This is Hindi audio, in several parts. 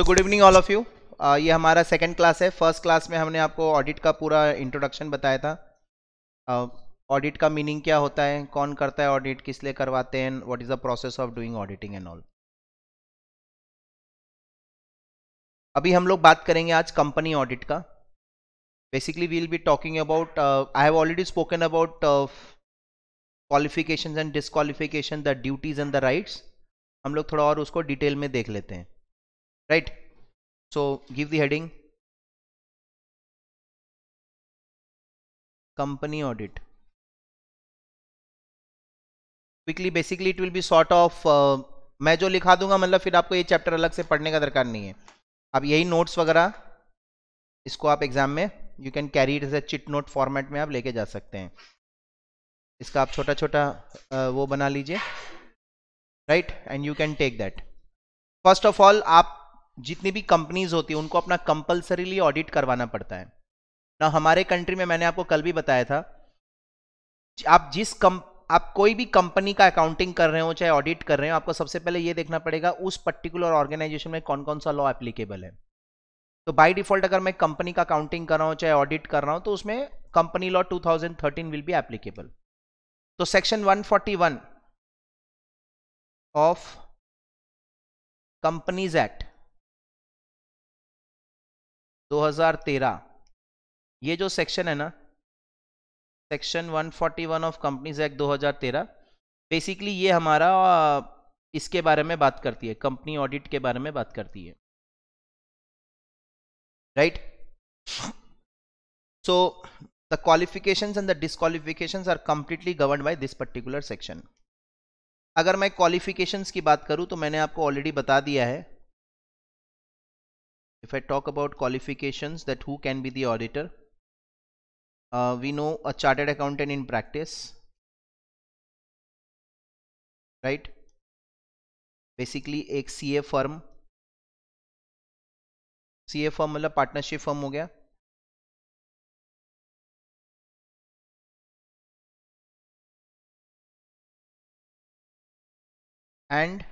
So good evening all of you ये हमारा सेकेंड क्लास है फर्स्ट क्लास में हमने आपको ऑडिट का पूरा इंट्रोडक्शन बताया था ऑडिट uh, का मीनिंग क्या होता है कौन करता है ऑडिट किस लिए करवाते हैं what is the process of doing auditing and all अभी हम लोग बात करेंगे आज कंपनी ऑडिट का basically will be talking about I have already spoken about qualification and disqualification the duties and the rights हम लोग थोड़ा और उसको डिटेल में देख लेते हैं right so give the heading company audit basically basically it will be of of uh, मैं जो लिखा दूंगा मतलब फिर आपको ये चैप्टर अलग से पढ़ने का दरकार नहीं है अब यही नोट्स वगैरह इसको आप एग्जाम में you can carry it as a chit note format में आप लेके जा सकते हैं इसका आप छोटा छोटा वो बना लीजिए right and you can take that first of all आप जितनी भी कंपनीज होती है उनको अपना कंपल्सरीली ऑडिट करवाना पड़ता है ना हमारे कंट्री में मैंने आपको कल भी बताया था आप जिस कम आप कोई भी कंपनी का अकाउंटिंग कर रहे हो चाहे ऑडिट कर रहे हो आपको सबसे पहले यह देखना पड़ेगा उस पर्टिकुलर ऑर्गेनाइजेशन में कौन कौन सा लॉ एप्लीकेबल है तो बाय डिफॉल्ट अगर मैं कंपनी का अकाउंटिंग कर रहा हूं चाहे ऑडिट कर रहा हूं तो उसमें company law 2013 will be applicable तो सेक्शन 141 ऑफ कंपनीज एक्ट 2013 ये जो सेक्शन है ना section 141 of companies act 2013 basically ये हमारा इसके बारे में बात करती है कंपनी ऑडिट के बारे में बात करती है right so the qualifications and the disqualifications are completely govern by this particular section अगर मैं क्वालिफिकेशंस की बात करूं तो मैंने आपको ऑलरेडी बता दिया है if I talk about qualifications that who can be the auditor uh, we know a chartered accountant in practice right Basically, a CA firm, CA firm, a partnership firm, partnership firm हो गया एंड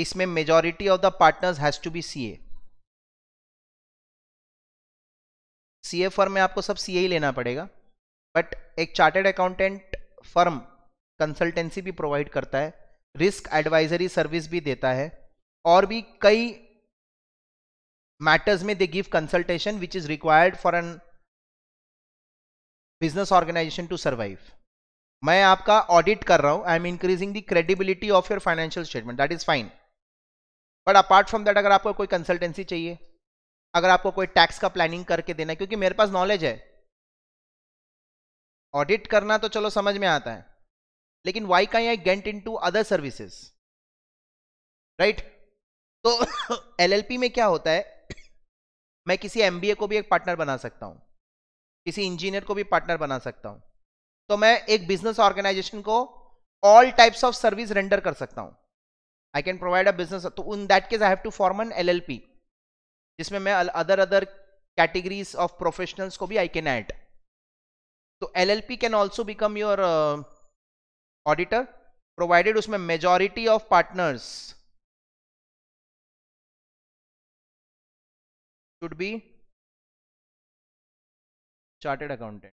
इसमें majority of the partners has to be CA CA firm में आपको सब सीए ही लेना पड़ेगा बट एक चार्टेड अकाउंटेंट फर्म कंसल्टेंसी भी प्रोवाइड करता है रिस्क एडवाइजरी सर्विस भी देता है और भी कई मैटर्स में they give consultation which is required for an business organisation to survive मैं आपका ऑडिट कर रहा हूं I am increasing the credibility of your financial statement that is fine but apart from that अगर आपको कोई कंसल्टेंसी चाहिए अगर आपको कोई टैक्स का प्लानिंग करके देना है क्योंकि मेरे पास नॉलेज है ऑडिट करना तो चलो समझ में आता है लेकिन वाई का I get into other services right तो एल में क्या होता है मैं किसी एम को भी एक पार्टनर बना सकता हूं किसी इंजीनियर को भी पार्टनर बना सकता हूं तो मैं एक बिजनेस ऑर्गेनाइजेशन को all types of service render कर सकता हूँ I can provide a business तो in that case I have to form an LLP जिसमें मैं other other categories of professionals को भी आई कैन ऐड तो LLP can also become your auditor provided उसमें majority of partners should be chartered accountant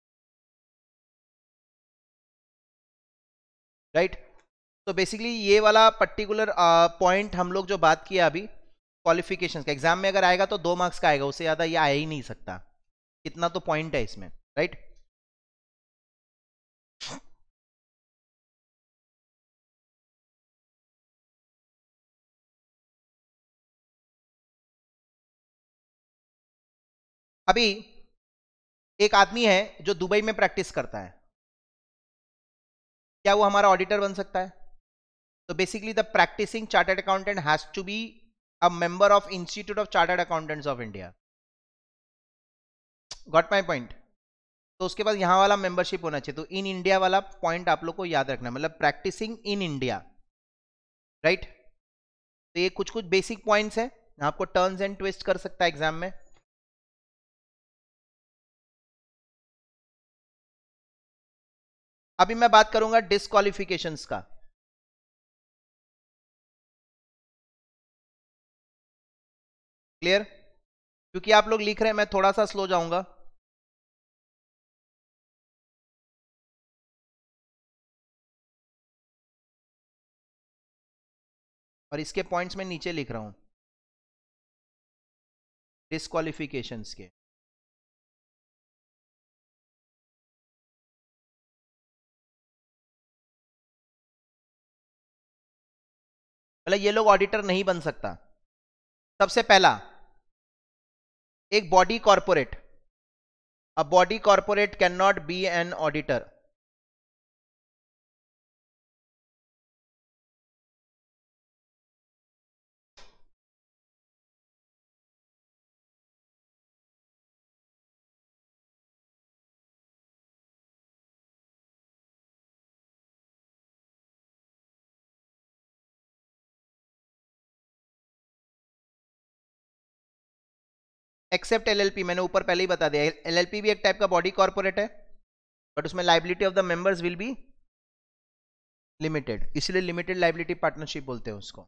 right तो बेसिकली ये वाला पर्टिकुलर पॉइंट हम लोग जो बात किया अभी क्वालिफिकेशन का एग्जाम में अगर आएगा तो दो मार्क्स का आएगा उससे ज़्यादा ये आ ही नहीं सकता इतना तो पॉइंट है इसमें राइट अभी एक आदमी है जो दुबई में प्रैक्टिस करता है क्या वो हमारा ऑडिटर बन सकता है So basically the practicing chartered accountant has to be a member of Institute of Chartered Accountants of India. Got my point तो उसके बाद यहां वाला मेंबरशिप होना चाहिए तो इन इंडिया वाला पॉइंट आप लोग को याद रखना मतलब प्रैक्टिसिंग इन इंडिया राइट तो ये कुछ कुछ बेसिक पॉइंट्स है आपको टर्न्स एंड ट्विस्ट कर सकता है एग्जाम में अभी मैं बात करूंगा डिस्कालिफिकेशन का क्लियर क्योंकि आप लोग लिख रहे हैं मैं थोड़ा सा स्लो जाऊंगा और इसके पॉइंट्स में नीचे लिख रहा हूं डिस्कालिफिकेशन के मतलब ये लोग ऑडिटर नहीं बन सकता सबसे पहला एक body corporate a body corporate can not be an auditor except LLP मैंने ऊपर पहले ही बता दिया एलएलपी भी एक टाइप का बॉडी कॉर्पोरेट है बट उसमें liability of the members will be limited इसलिए लिमिटेड लाइबिलिटी पार्टनरशिप बोलते हैं उसको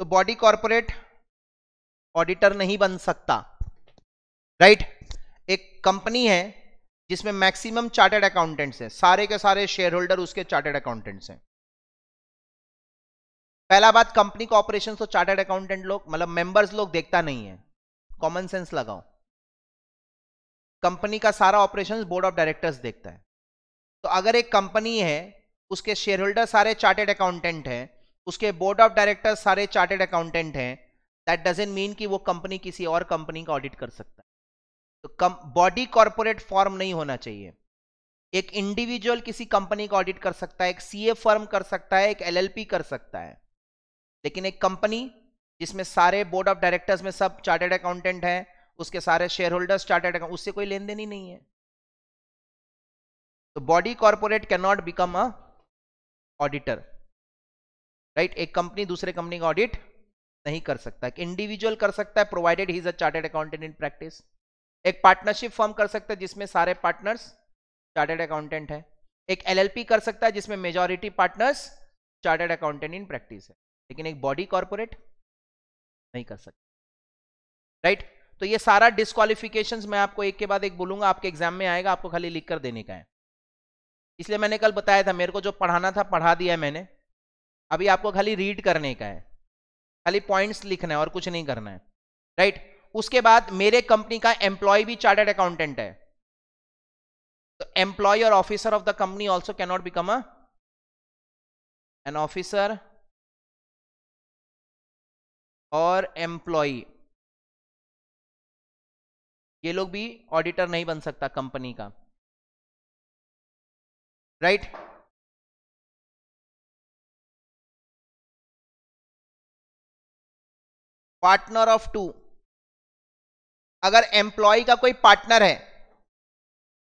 तो बॉडी कॉर्पोरेट ऑडिटर नहीं बन सकता राइट right? एक कंपनी है जिसमें मैक्सिमम चार्टेड अकाउंटेंट्स हैं सारे के सारे शेयर होल्डर उसके चार्टेड अकाउंटेंट्स हैं पहला बात कंपनी का ऑपरेशन तो चार्टेड अकाउंटेंट लोग मतलब मेंबर्स लोग देखता नहीं है कॉमन सेंस लगाओ कंपनी का सारा ऑपरेशन बोर्ड ऑफ डायरेक्टर्स देखता है तो अगर एक कंपनी है उसके शेयर होल्डर सारे चार्टेड अकाउंटेंट हैं उसके बोर्ड ऑफ डायरेक्टर्स सारे चार्टेड अकाउंटेंट हैं दैट डजेंट मीन कि वो कंपनी किसी और कंपनी का ऑडिट कर सकता है तो बॉडी कॉरपोरेट फॉर्म नहीं होना चाहिए एक इंडिविजुअल किसी कंपनी का ऑडिट कर सकता है एक सी फर्म कर सकता है एक एल कर सकता है लेकिन एक कंपनी जिसमें सारे बोर्ड ऑफ डायरेक्टर्स में सब चार्टेड अकाउंटेंट हैं उसके सारे शेयर होल्डर्स चार्टेड अकाउंट उससे कोई लेन देन ही नहीं है तो body corporate can not become a auditor right एक कंपनी दूसरे कंपनी का ऑडिट नहीं कर सकता एक इंडिविजुअल कर सकता है provided he is a chartered accountant in practice एक पार्टनरशिप फॉर्म कर सकता है जिसमें सारे पार्टनर्स चार्टेड अकाउंटेंट है एक एलएलपी कर सकता है जिसमें majority partners chartered accountant in practice है लेकिन एक बॉडी कॉर्पोरेट नहीं कर सकते राइट तो ये सारा डिस्कालिफिकेशन मैं आपको एक के बाद एक बोलूंगा आपके एग्जाम में आएगा आपको खाली लिख कर देने का है इसलिए मैंने कल बताया था मेरे को जो पढ़ाना था पढ़ा दिया है मैंने अभी आपको खाली रीड करने का है खाली पॉइंट्स लिखना है और कुछ नहीं करना है राइट उसके बाद मेरे कंपनी का एम्प्लॉय भी चार्टर्ड अकाउंटेंट है तो employ or officer of the company also cannot become a an officer और एम्प्लॉय ये लोग भी ऑडिटर नहीं बन सकता कंपनी का right right? Partner of to अगर एम्प्लॉय का कोई पार्टनर है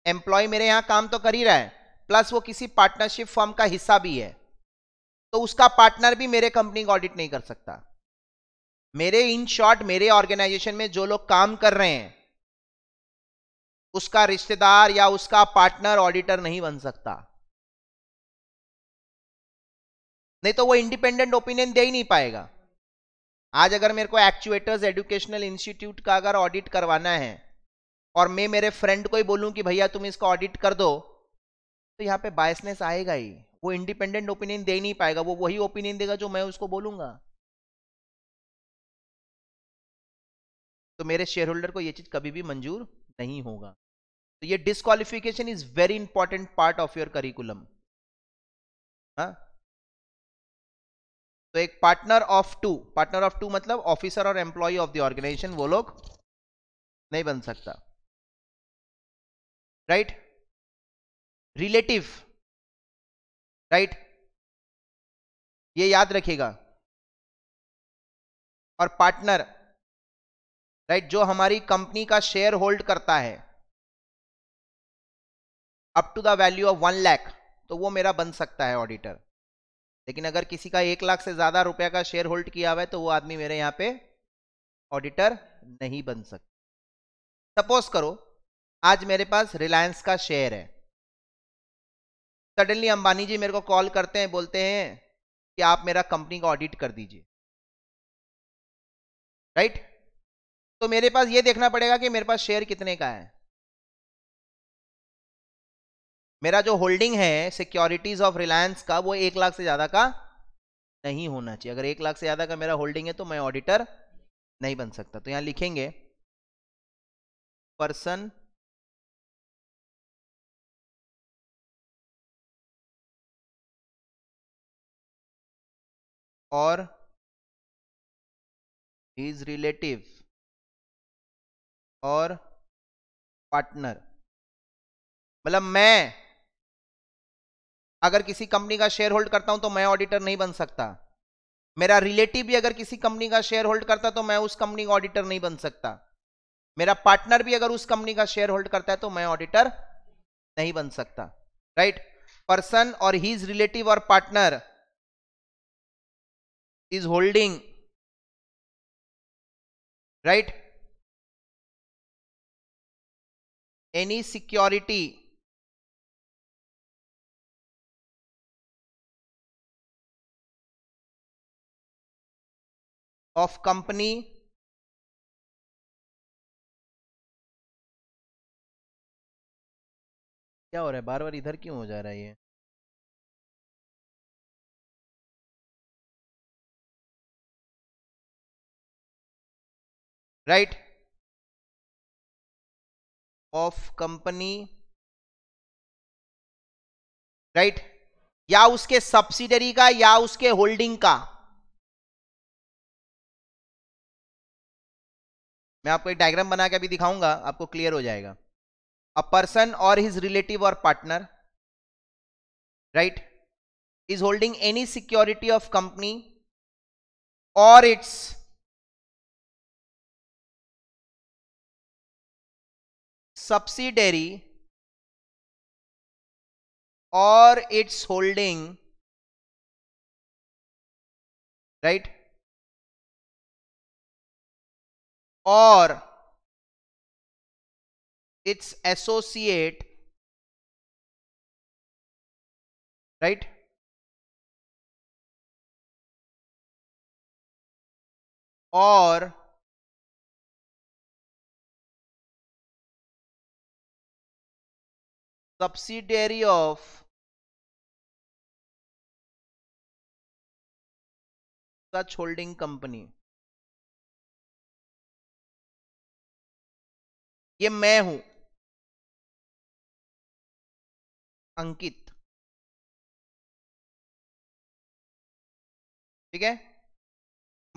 एम्प्लॉय मेरे यहां काम तो कर ही रहा है प्लस वो किसी पार्टनरशिप फॉर्म का हिस्सा भी है तो उसका पार्टनर भी मेरे कंपनी का ऑडिट नहीं कर सकता मेरे इन शॉर्ट मेरे ऑर्गेनाइजेशन में जो लोग काम कर रहे हैं उसका रिश्तेदार या उसका पार्टनर ऑडिटर नहीं बन सकता नहीं तो वो इंडिपेंडेंट ओपिनियन दे ही नहीं पाएगा आज अगर मेरे को एक्चुएटर्स एजुकेशनल इंस्टीट्यूट का अगर ऑडिट करवाना है और मैं मेरे फ्रेंड को ही बोलूं कि भैया तुम इसका ऑडिट कर दो तो यहाँ पे बायसनेस आएगा ही वो इंडिपेंडेंट ओपिनियन दे ही नहीं पाएगा वो वही ओपिनियन देगा जो मैं उसको बोलूंगा तो मेरे शेयर होल्डर को ये चीज़ कभी भी मंजूर नहीं होगा तो ये disqualification is very important part of your curriculum तो एक partner of to partner of to मतलब ऑफिसर और एम्प्लॉय ऑफ द ऑर्गेनाइजेशन वो लोग नहीं बन सकता राइट रिलेटिव राइट ये याद रखेगा और पार्टनर राइट जो हमारी कंपनी का शेयर होल्ड करता है up to the value of one lakh तो वो मेरा बन सकता है ऑडिटर लेकिन अगर किसी का एक लाख से ज़्यादा रुपया का शेयर होल्ड किया हुआ है तो वो आदमी मेरे यहां पे ऑडिटर नहीं बन सकता सपोज करो आज मेरे पास रिलायंस का शेयर है सडनली अंबानी जी मेरे को कॉल करते हैं बोलते हैं कि आप मेरा कंपनी का ऑडिट कर दीजिए राइट right? तो मेरे पास ये देखना पड़ेगा कि मेरे पास शेयर कितने का है मेरा जो होल्डिंग है सिक्योरिटीज ऑफ रिलायंस का वो एक लाख से ज़्यादा का नहीं होना चाहिए अगर एक लाख से ज़्यादा का मेरा होल्डिंग है तो मैं ऑडिटर नहीं बन सकता तो यहां लिखेंगे पर्सन और इज रिलेटिव और पार्टनर मतलब मैं अगर किसी कंपनी का शेयर होल्ड करता हूं तो मैं ऑडिटर नहीं बन सकता मेरा रिलेटिव भी अगर किसी कंपनी का शेयर होल्ड करता तो मैं उस कंपनी का ऑडिटर नहीं बन सकता मेरा पार्टनर भी अगर उस कंपनी का शेयर होल्ड करता है तो मैं ऑडिटर नहीं बन सकता right person or his relative or partner is holding right any security of company क्या हो रहा है बार बार इधर क्यों हो जा रहा है ये right right. Of company right या उसके सब्सिडरी का या उसके होल्डिंग का मैं आपको एक डायग्राम बना के अभी दिखाऊंगा आपको क्लियर हो जाएगा a person or his relative or partner right is holding any security of company or its subsidiary or its holding right or its associate right or subsidiary of such holding company ये मैं हूं अंकित ठीक है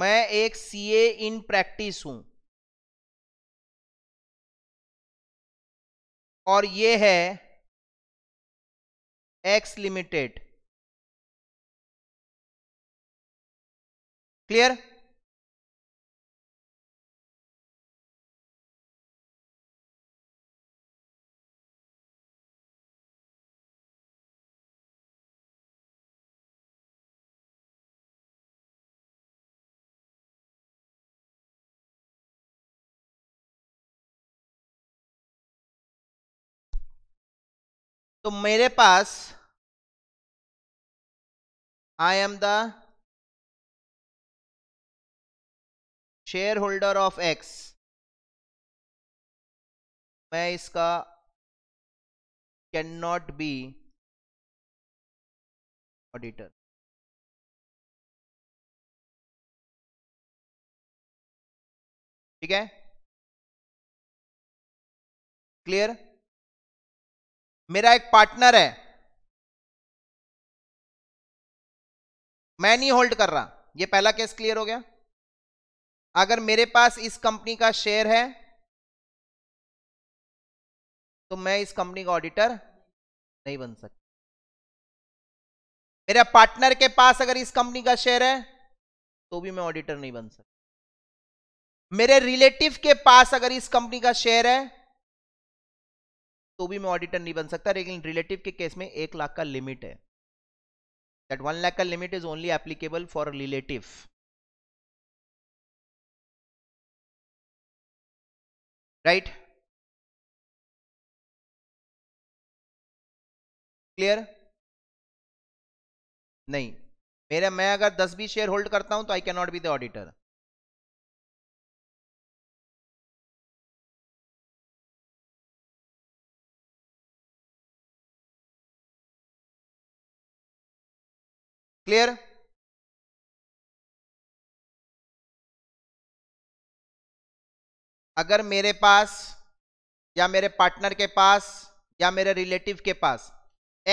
मैं एक सीए इन प्रैक्टिस हूं और ये है एक्स लिमिटेड क्लियर तो मेरे पास I am the holder of X मैं इसका कैन नॉट बी ऑडिटर ठीक है क्लियर मेरा एक पार्टनर है मैं नहीं होल्ड कर रहा ये पहला केस क्लियर हो गया अगर मेरे पास इस कंपनी का शेयर है तो मैं इस कंपनी का ऑडिटर नहीं बन सकता मेरा पार्टनर के पास अगर इस कंपनी का शेयर है तो भी मैं ऑडिटर नहीं बन सकता मेरे रिलेटिव के पास अगर इस कंपनी का शेयर है तो भी मैं ऑडिटर नहीं बन सकता लेकिन रिलेटिव के केस में एक लाख का लिमिट है that 1 lakh ka limit is only applicable for relative right clear नहीं मेरा मैं अगर 10 भी शेयर होल्ड करता हूं तो I can not be the auditor clear अगर मेरे पास या मेरे पार्टनर के पास या मेरे रिलेटिव के पास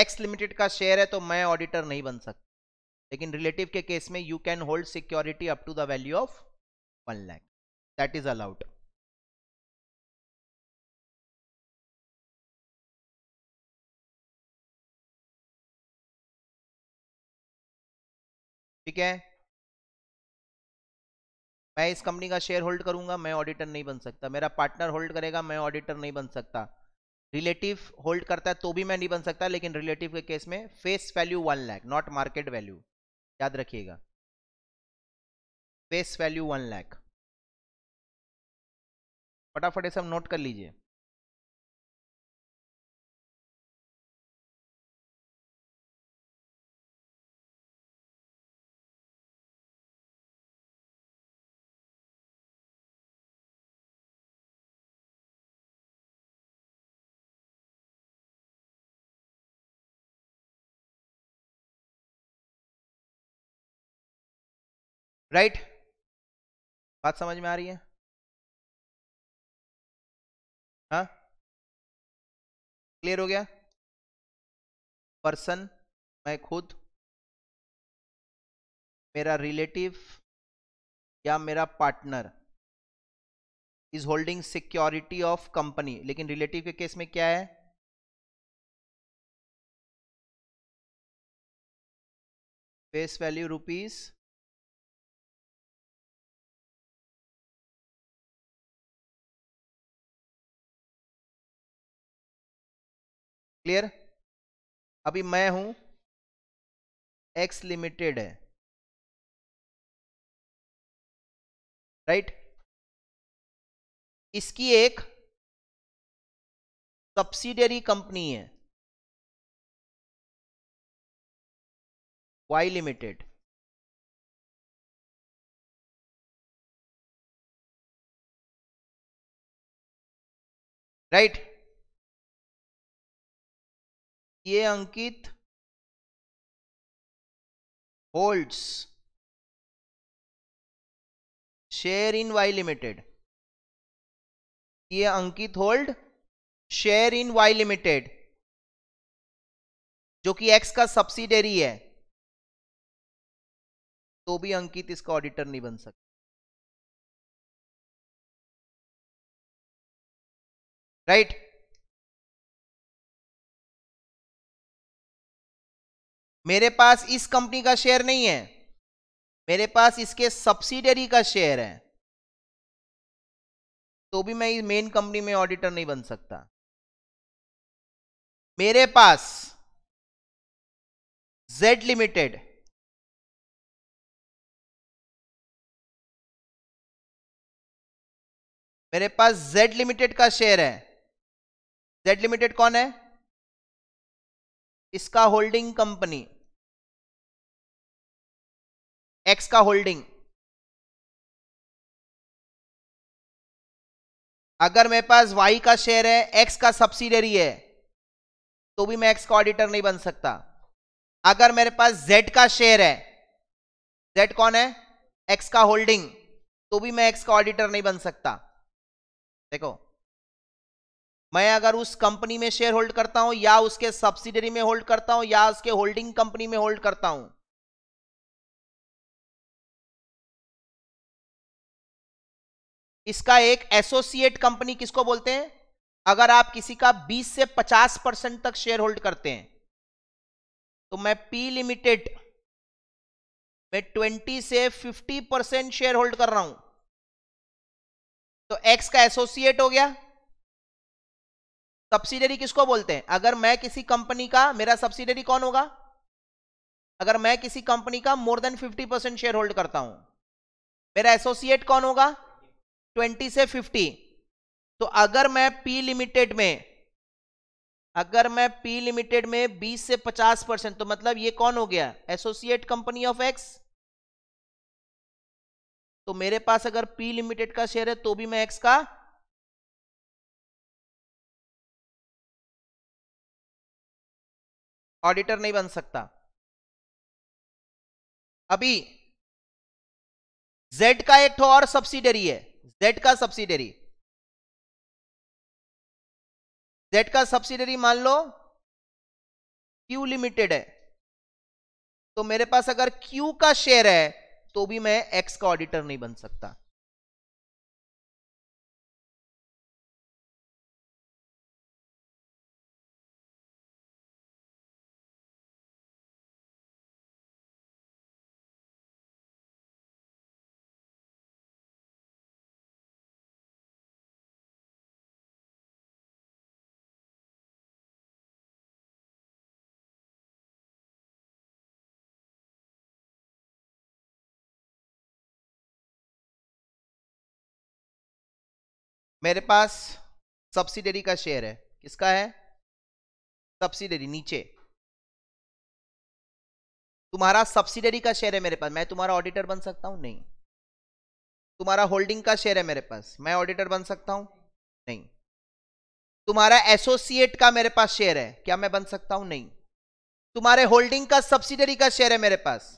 एक्स लिमिटेड का शेयर है तो मैं ऑडिटर नहीं बन सकता लेकिन रिलेटिव के केस में you can hold security up to the value of one lakh that is allowed ठीक है मैं इस कंपनी का शेयर होल्ड करूंगा मैं ऑडिटर नहीं बन सकता मेरा पार्टनर होल्ड करेगा मैं ऑडिटर नहीं बन सकता रिलेटिव होल्ड करता है तो भी मैं नहीं बन सकता लेकिन रिलेटिव के केस में face value one lakh not market value याद रखिएगा फेस वैल्यू वन लैख फटाफट ये सब नोट कर लीजिए राइट बात समझ में आ रही है हा? क्लियर हो गया पर्सन मैं खुद मेरा रिलेटिव या मेरा partner is holding security of company लेकिन रिलेटिव के केस में क्या है फेस वैल्यू रुपीज़ क्लियर अभी मैं हूं एक्स लिमिटेड है राइट right? इसकी एक सब्सिडरी कंपनी है वाई लिमिटेड राइट right? ये Ankit holds share in Y limited ये Ankit hold share in Y limited जो कि एक्स का सब्सिडरी है तो भी अंकित इसका ऑडिटर नहीं बन सकता राइट right? मेरे पास इस कंपनी का शेयर नहीं है मेरे पास इसके सब्सिडरी का शेयर है तो भी मैं मेन कंपनी में ऑडिटर नहीं बन सकता मेरे पास जेड लिमिटेड मेरे पास जेड लिमिटेड का शेयर है जेड लिमिटेड कौन है इसका होल्डिंग कंपनी एक्स का होल्डिंग अगर मेरे पास वाई का शेयर है एक्स का सब्सिडरी है तो भी मैं एक्स का ऑडिटर नहीं बन सकता अगर मेरे पास जेड का शेयर है जेड कौन है एक्स का होल्डिंग तो भी मैं एक्स का ऑडिटर नहीं बन सकता देखो मैं अगर उस कंपनी में शेयर होल्ड करता हूं या उसके सब्सिडरी में होल्ड करता हूं या उसके होल्डिंग कंपनी में होल्ड करता हूं इसका एक एसोसिएट कंपनी किसको बोलते हैं अगर आप किसी का 20 से 50 परसेंट तक शेयर होल्ड करते हैं तो मैं पी लिमिटेड में 20 से 50 परसेंट शेयर होल्ड कर रहा हूं तो एक्स का एसोसिएट हो गया सब्सिडरी किसको बोलते हैं अगर मैं किसी कंपनी का मेरा सब्सिडरी कौन होगा अगर मैं किसी कंपनी का more than 50 percent share hold करता हूं मेरा एसोसिएट कौन होगा ट्वेंटी से फिफ्टी तो अगर मैं पी लिमिटेड में अगर मैं पी लिमिटेड में 20 से 50 परसेंट तो मतलब ये कौन हो गया एसोसिएट कंपनी ऑफ एक्स तो मेरे पास अगर पी लिमिटेड का शेयर है तो भी मैं एक्स का ऑडिटर नहीं बन सकता अभी जेड का एक और सब्सिडरी है जेड का सब्सिडरी जेड का सब्सिडरी मान लो क्यू लिमिटेड है तो मेरे पास अगर क्यू का शेयर है तो भी मैं एक्स का ऑडिटर नहीं बन सकता मेरे पास सब्सिडरी का शेयर है किसका है सब्सिडरी नीचे तुम्हारा सब्सिडरी का शेयर है मेरे पास मैं तुम्हारा ऑडिटर बन सकता हूं नहीं तुम्हारा होल्डिंग का शेयर है मेरे पास मैं ऑडिटर बन सकता हूं नहीं तुम्हारा एसोसिएट का मेरे पास शेयर है क्या मैं बन सकता हूं नहीं तुम्हारे होल्डिंग का सब्सिडरी का शेयर है मेरे पास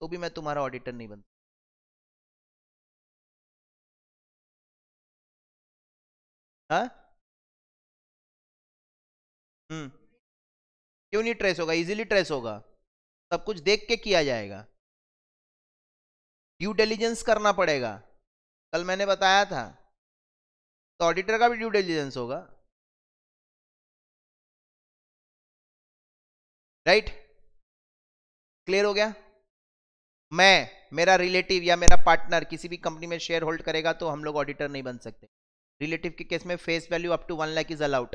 तो भी मैं तुम्हारा ऑडिटर नहीं बनता हम्म क्यों नहीं ट्रेस होगा इजीली ट्रेस होगा सब कुछ देख के किया जाएगा ड्यू डेलीजेंस करना पड़ेगा कल मैंने बताया था तो ऑडिटर का भी ड्यू डेलीजेंस होगा राइट क्लियर हो गया मैं मेरा रिलेटिव या मेरा पार्टनर किसी भी कंपनी में शेयर होल्ड करेगा तो हम लोग ऑडिटर नहीं बन सकते रिलेटिव के केस में face value up to one lakh is allowed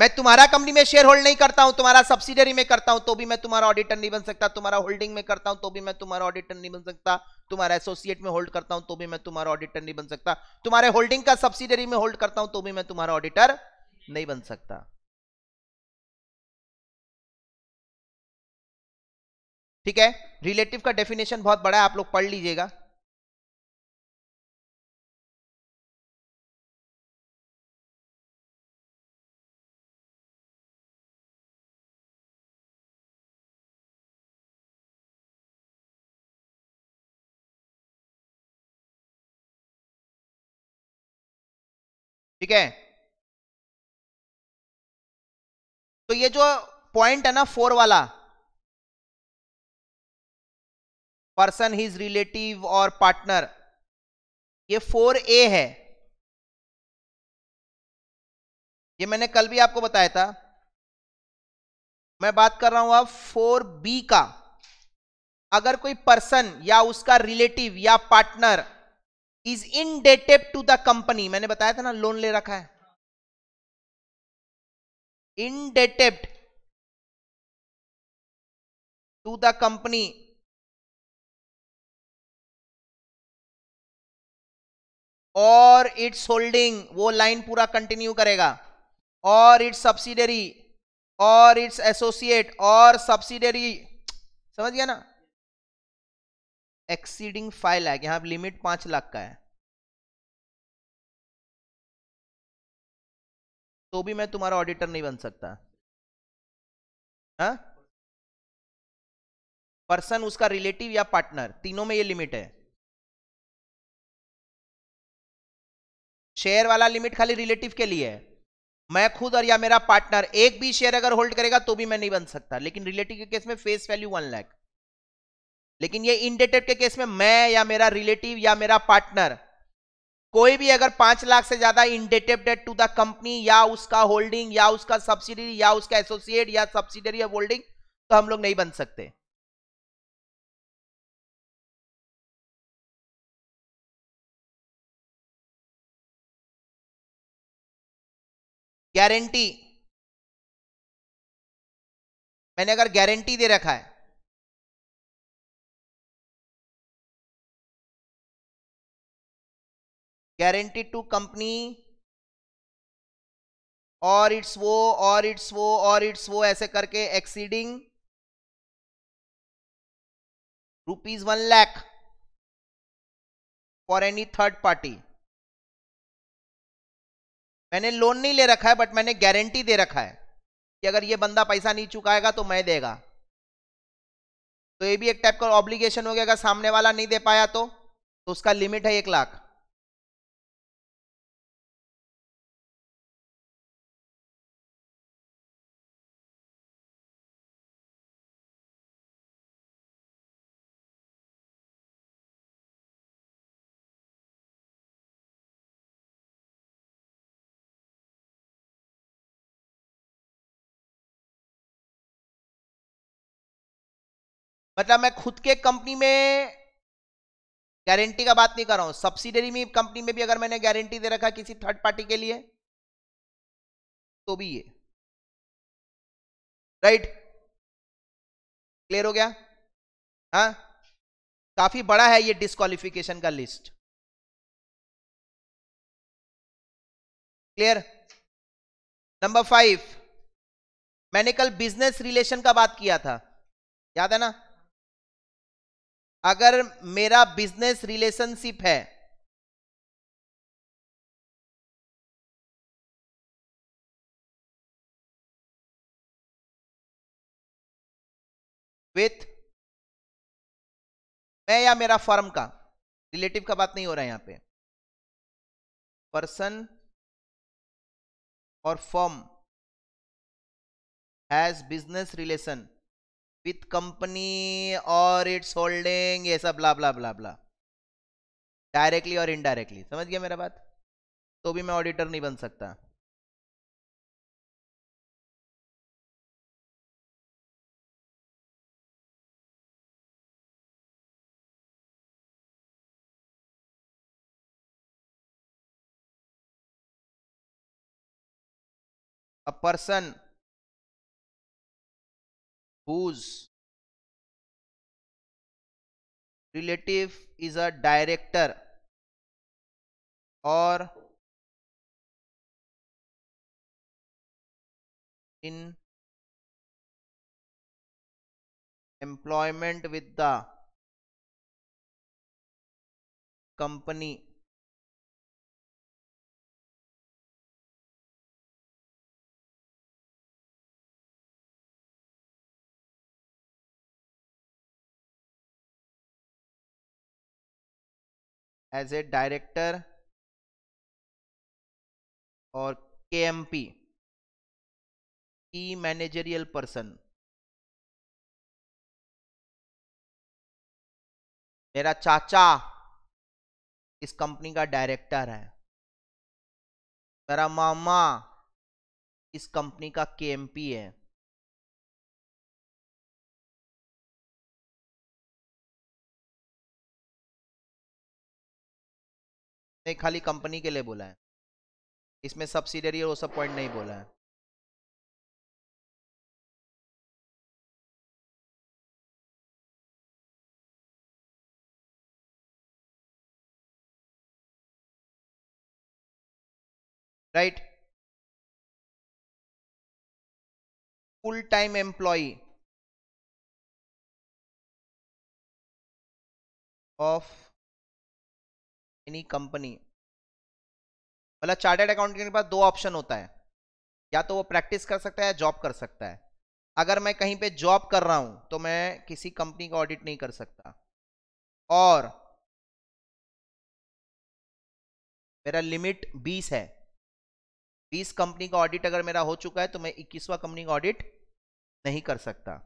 मैं तुम्हारा कंपनी में शेयर होल्ड नहीं करता हूं तुम्हारा सब्सिडरी में करता हूं तो भी मैं तुम्हारा ऑडिटर नहीं बन सकता तुम्हारा होल्डिंग में करता हूं तो भी मैं तुम्हारा ऑडिटर नहीं बन सकता तुम्हारा एसोसिएट में होल्ड करता हूं तो भी मैं तुम्हारा ऑडिटर नहीं बन सकता तुम्हारे होल्डिंग का सब्सिडरी में होल्ड करता हूं तो भी मैं तुम्हारा ऑडिटर नहीं बन सकता ठीक है रिलेटिव का डेफिनेशन बहुत बड़ा है आप लोग पढ़ लीजिएगा ठीक है तो ये जो पॉइंट है ना फोर वाला person his relative or partner ये फोर ए है ये मैंने कल भी आपको बताया था मैं बात कर रहा हूं अब फोर बी का अगर कोई पर्सन या उसका रिलेटिव या partner is indebted to the company मैंने बताया था ना लोन ले रखा है indebted to the company or its holding वो लाइन पूरा कंटिन्यू करेगा or its subsidiary or its associate or subsidiary समझ गया ना एक्सीडिंग फाइव लाख यहां लिमिट पांच लाख का है तो भी मैं तुम्हारा ऑडिटर नहीं बन सकता पर्सन हाँ? उसका रिलेटिव या पार्टनर तीनों में ये लिमिट है शेयर वाला लिमिट खाली रिलेटिव के लिए है मैं खुद और या मेरा पार्टनर एक भी शेयर अगर होल्ड करेगा तो भी मैं नहीं बन सकता लेकिन रिलेटिव के केस में फेस वैल्यू वन लैख लेकिन ये इंडेटेड के केस में मैं या मेरा रिलेटिव या मेरा पार्टनर कोई भी अगर पांच लाख से ज्यादा इंडेटेड टू द कंपनी या उसका होल्डिंग या उसका सब्सिडरी या उसका एसोसिएट या सब्सिडरी ऑफ होल्डिंग तो हम लोग नहीं बन सकते गारंटी मैंने अगर गारंटी दे रखा है guarantee to company or its वो और इट्स वो और इट्स वो ऐसे करके exceeding rupees one lakh for any third party मैंने लोन नहीं ले रखा है बट मैंने गारंटी दे रखा है कि अगर ये बंदा पैसा नहीं चुकाएगा तो मैं देगा तो ये भी एक टाइप का ऑब्लिगेशन हो गया अगर सामने वाला नहीं दे पाया तो, तो उसका लिमिट है एक लाख मतलब मैं खुद के कंपनी में गारंटी का बात नहीं कर रहा हूं सब्सिडरी में कंपनी में भी अगर मैंने गारंटी दे रखा किसी थर्ड पार्टी के लिए तो भी ये राइट क्लियर हो गया हाँ काफी बड़ा है ये डिस्कालिफिकेशन का लिस्ट क्लियर नंबर फाइव मैंने कल बिजनेस रिलेशन का बात किया था याद है ना अगर मेरा बिजनेस रिलेशनशिप है विथ मैं या मेरा फर्म का रिलेटिव का बात नहीं हो रहा है यहां पे person or firm has business relation with company or its holding ये सब ब्ला ब्ला ब्ला ब्ला डायरेक्टली और इनडायरेक्टली समझ गया मेरा बात तो भी मैं ऑडिटर नहीं बन सकता a person whose relative is a director or in employment with the company as a director or K M P की मैनेजरियल पर्सन मेरा चाचा इस कंपनी का डायरेक्टर है मेरा मामा इस कंपनी का के एम पी है नहीं खाली कंपनी के लिए बोला है इसमें सब्सिडरी और वो सब पॉइंट नहीं बोला है right full time employ of any company मतलब चार्टेड अकाउंटेंट के पास दो ऑप्शन होता है या तो वो प्रैक्टिस कर सकता है या जॉब कर सकता है अगर मैं कहीं पे जॉब कर रहा हूं तो मैं किसी कंपनी का ऑडिट नहीं कर सकता और मेरा लिमिट 20 है 20 कंपनी का ऑडिट अगर मेरा हो चुका है तो मैं 21वां कंपनी का ऑडिट नहीं कर सकता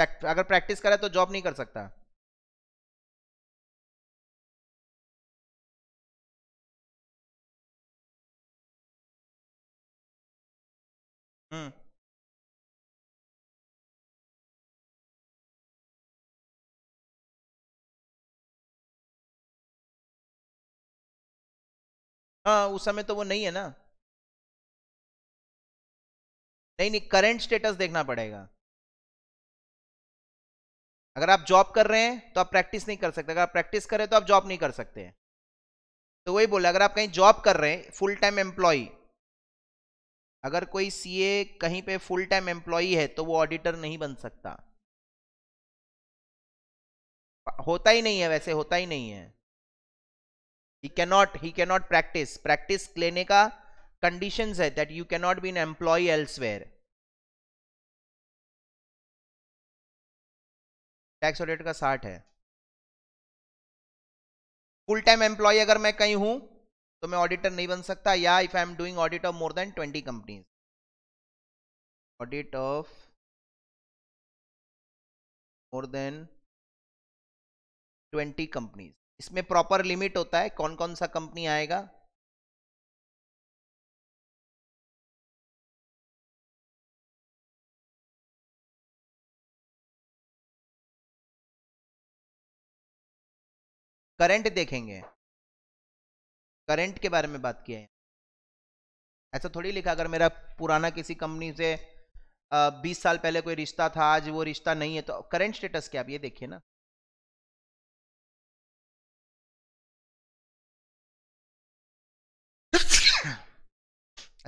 अगर प्रैक्टिस करे तो जॉब नहीं कर सकता हम्म हाँ उस समय तो वो नहीं है ना नहीं नहीं करंट स्टेटस देखना पड़ेगा अगर आप जॉब कर रहे हैं तो आप प्रैक्टिस नहीं कर सकते अगर आप प्रैक्टिस हैं तो आप जॉब नहीं कर सकते हैं तो वही बोला अगर आप कहीं जॉब कर रहे हैं फुल टाइम एम्प्लॉय अगर कोई सीए कहीं पे फुल टाइम एम्प्लॉय है तो वो ऑडिटर नहीं बन सकता होता ही नहीं है वैसे होता ही नहीं है he can not he can not practice practice लेने का कंडीशन है that you can not be an employ elsewhere tax audit का साठ है फुल टाइम एम्प्लॉय अगर मैं कहीं हूं तो मैं ऑडिटर नहीं बन सकता या if I am doing audit of more than twenty companies audit of more than twenty companies इसमें प्रॉपर लिमिट होता है कौन कौन सा कंपनी आएगा करंट देखेंगे करंट के बारे में बात किया है ऐसा थोड़ी लिखा अगर मेरा पुराना किसी कंपनी से बीस साल पहले कोई रिश्ता था आज वो रिश्ता नहीं है तो करंट स्टेटस क्या आप ये देखिए ना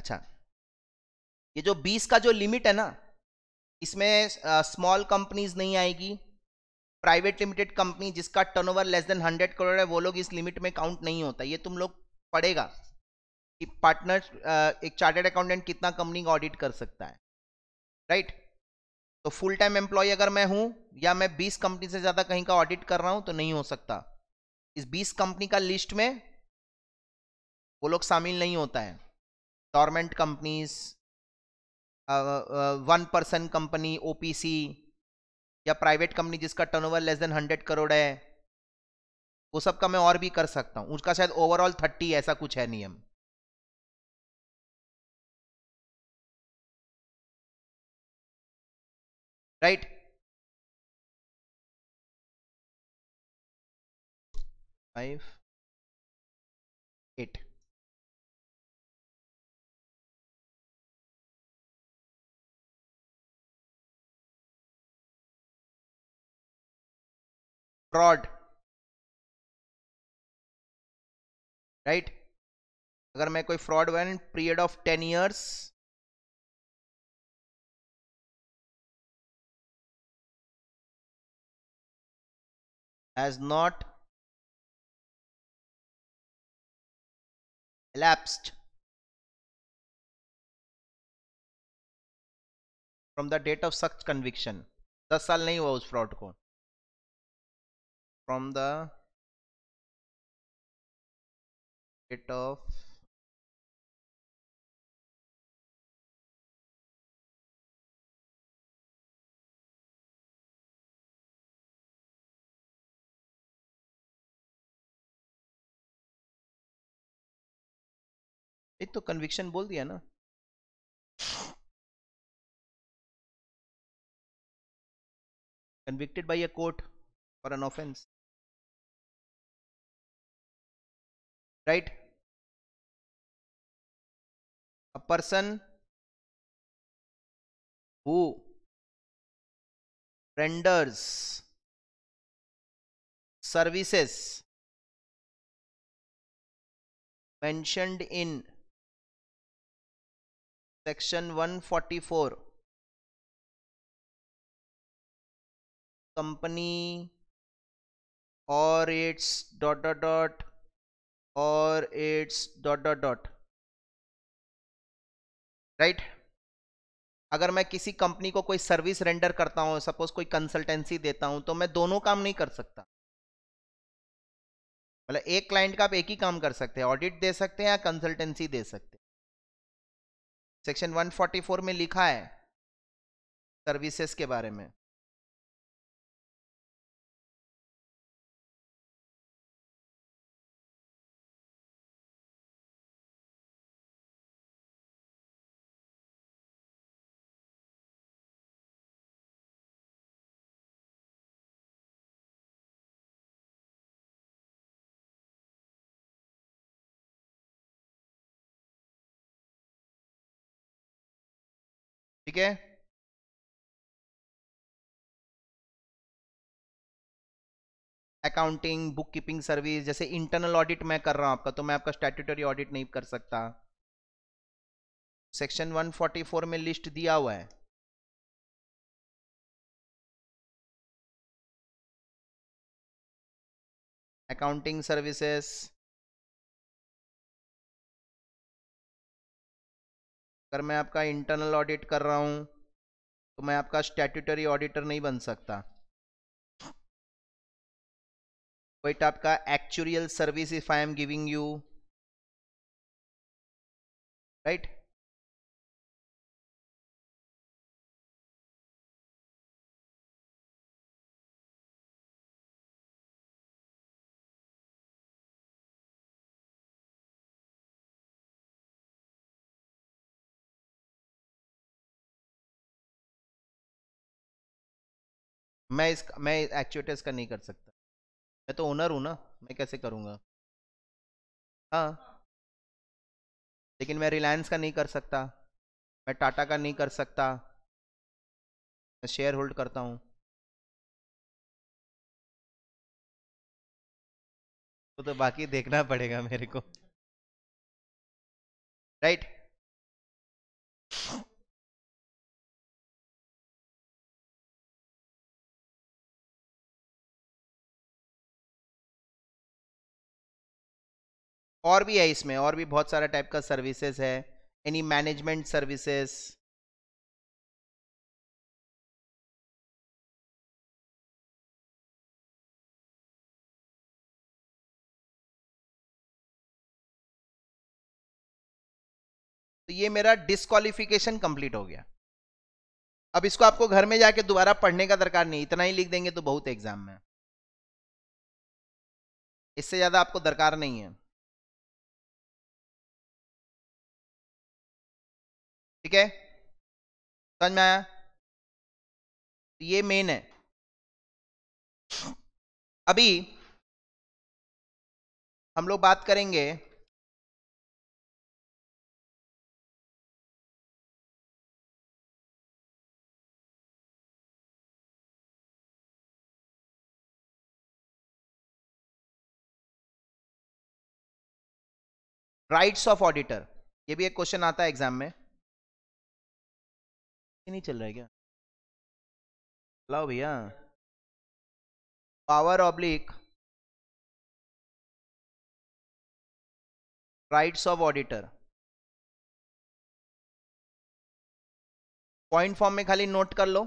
अच्छा ये जो 20 का जो लिमिट है ना इसमें स्मॉल कंपनीज नहीं आएगी प्राइवेट लिमिटेड कंपनी जिसका turnover less than hundred crore है वो लोग इस लिमिट में काउंट नहीं होता ये तुम लोग पड़ेगा कि पार्टनर एक चार्टेड अकाउंटेंट कितना कंपनी का ऑडिट कर सकता है राइट तो फुल टाइम एम्प्लॉय अगर मैं हूं या मैं बीस कंपनी से ज़्यादा कहीं का ऑडिट कर रहा हूं तो नहीं हो सकता इस बीस कंपनी का लिस्ट में वो लोग शामिल नहीं होता है dormant companies one person company OPC या प्राइवेट कंपनी जिसका turnover less than hundred crore है वो सब का मैं और भी कर सकता हूं उसका शायद ओवरऑल थर्टी ऐसा कुछ है नियम right five eight fraud right अगर मैं कोई fraud one period of ten years has not elapsed from the date of such conviction दस साल नहीं हुआ उस फ्रॉड को from the date of ये तो कन्विक्शन बोल दिया ना convicted by a court for an offence right a person who renders services mentioned in section 144 company or its dot dot dot और aids dot dot dot right अगर मैं किसी कंपनी को कोई सर्विस रेंडर करता हूँ सपोज कोई कंसल्टेंसी देता हूँ तो मैं दोनों काम नहीं कर सकता मतलब एक क्लाइंट का आप एक ही काम कर सकते हैं ऑडिट दे सकते हैं या कंसल्टेंसी दे सकते हैं सेक्शन 144 में लिखा है सर्विसेज के बारे में ठीक है अकाउंटिंग बुक कीपिंग सर्विस जैसे इंटरनल ऑडिट मैं कर रहा हूं आपका तो मैं आपका स्टैट्यूटरी ऑडिट नहीं कर सकता सेक्शन 144 में लिस्ट दिया हुआ है अकाउंटिंग सर्विसेस अगर मैं आपका इंटरनल ऑडिट कर रहा हूँ तो मैं आपका स्टैट्यूटरी ऑडिटर नहीं बन सकता वेट आपका service if I am giving you right right मैं इस मैं एक्चुएटर इसका नहीं कर सकता मैं तो ओनर हूँ ना मैं कैसे करूँगा हाँ लेकिन मैं रिलायंस का नहीं कर सकता मैं टाटा का नहीं कर सकता मैं शेयर होल्ड करता हूँ तो, तो बाकी देखना पड़ेगा मेरे को राइट right? और भी है इसमें और भी बहुत सारा टाइप का सर्विसेज है एनी मैनेजमेंट सर्विसेज तो ये मेरा डिस्कालिफिकेशन कंप्लीट हो गया अब इसको आपको घर में जाके दोबारा पढ़ने का दरकार नहीं इतना ही लिख देंगे तो बहुत एग्जाम में इससे ज्यादा आपको दरकार नहीं है ठीक है समझ में आया तो ये मेन है अभी हम लोग बात करेंगे राइट्स ऑफ ऑडिटर ये भी एक क्वेश्चन आता है एग्जाम में नहीं चल रहा है क्या लाओ भैया power oblique rights of auditor point form में खाली नोट कर लो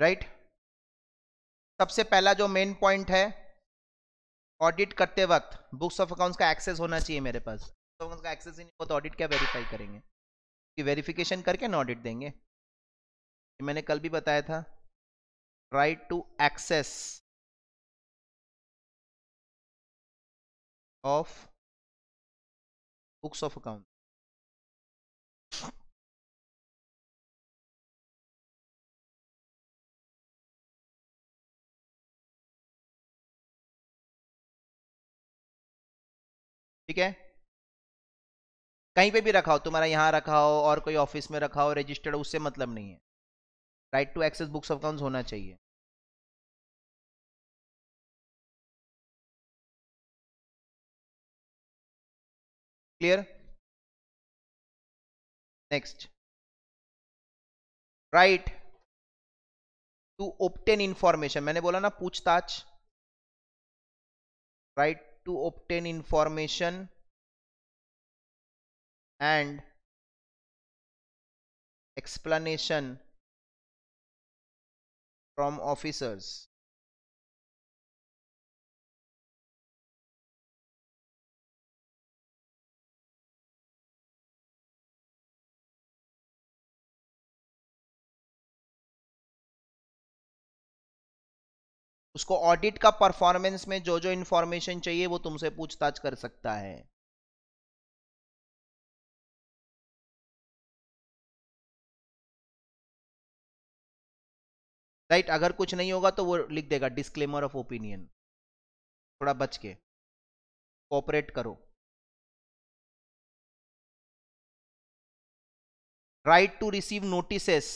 राइट right? सबसे पहला जो मेन पॉइंट है ऑडिट करते वक्त बुक्स ऑफ अकाउंट्स का एक्सेस होना चाहिए मेरे पास बुक्स ऑफ अकाउंट्स का एक्सेस ही नहीं हो तो ऑडिट क्या वेरीफाई करेंगे कि वेरिफिकेशन करके ना ऑडिट देंगे मैंने कल भी बताया था right to access of books of account ठीक है कहीं पे भी रखा हो तुम्हारा यहाँ रखा हो और कोई ऑफिस में रखा हो रजिस्टर्ड उससे मतलब नहीं है right to access books of accounts होना चाहिए clear next right to obtain information मैंने बोला ना पूछताछ right to obtain information and explanation from officers. उसको ऑडिट का परफॉर्मेंस में जो जो इन्फॉर्मेशन चाहिए वो तुमसे पूछताछ कर सकता है राइट अगर कुछ नहीं होगा तो वो लिख देगा डिस्क्लेमर ऑफ ओपिनियन थोड़ा बच के कोऑपरेट करो right to receive notices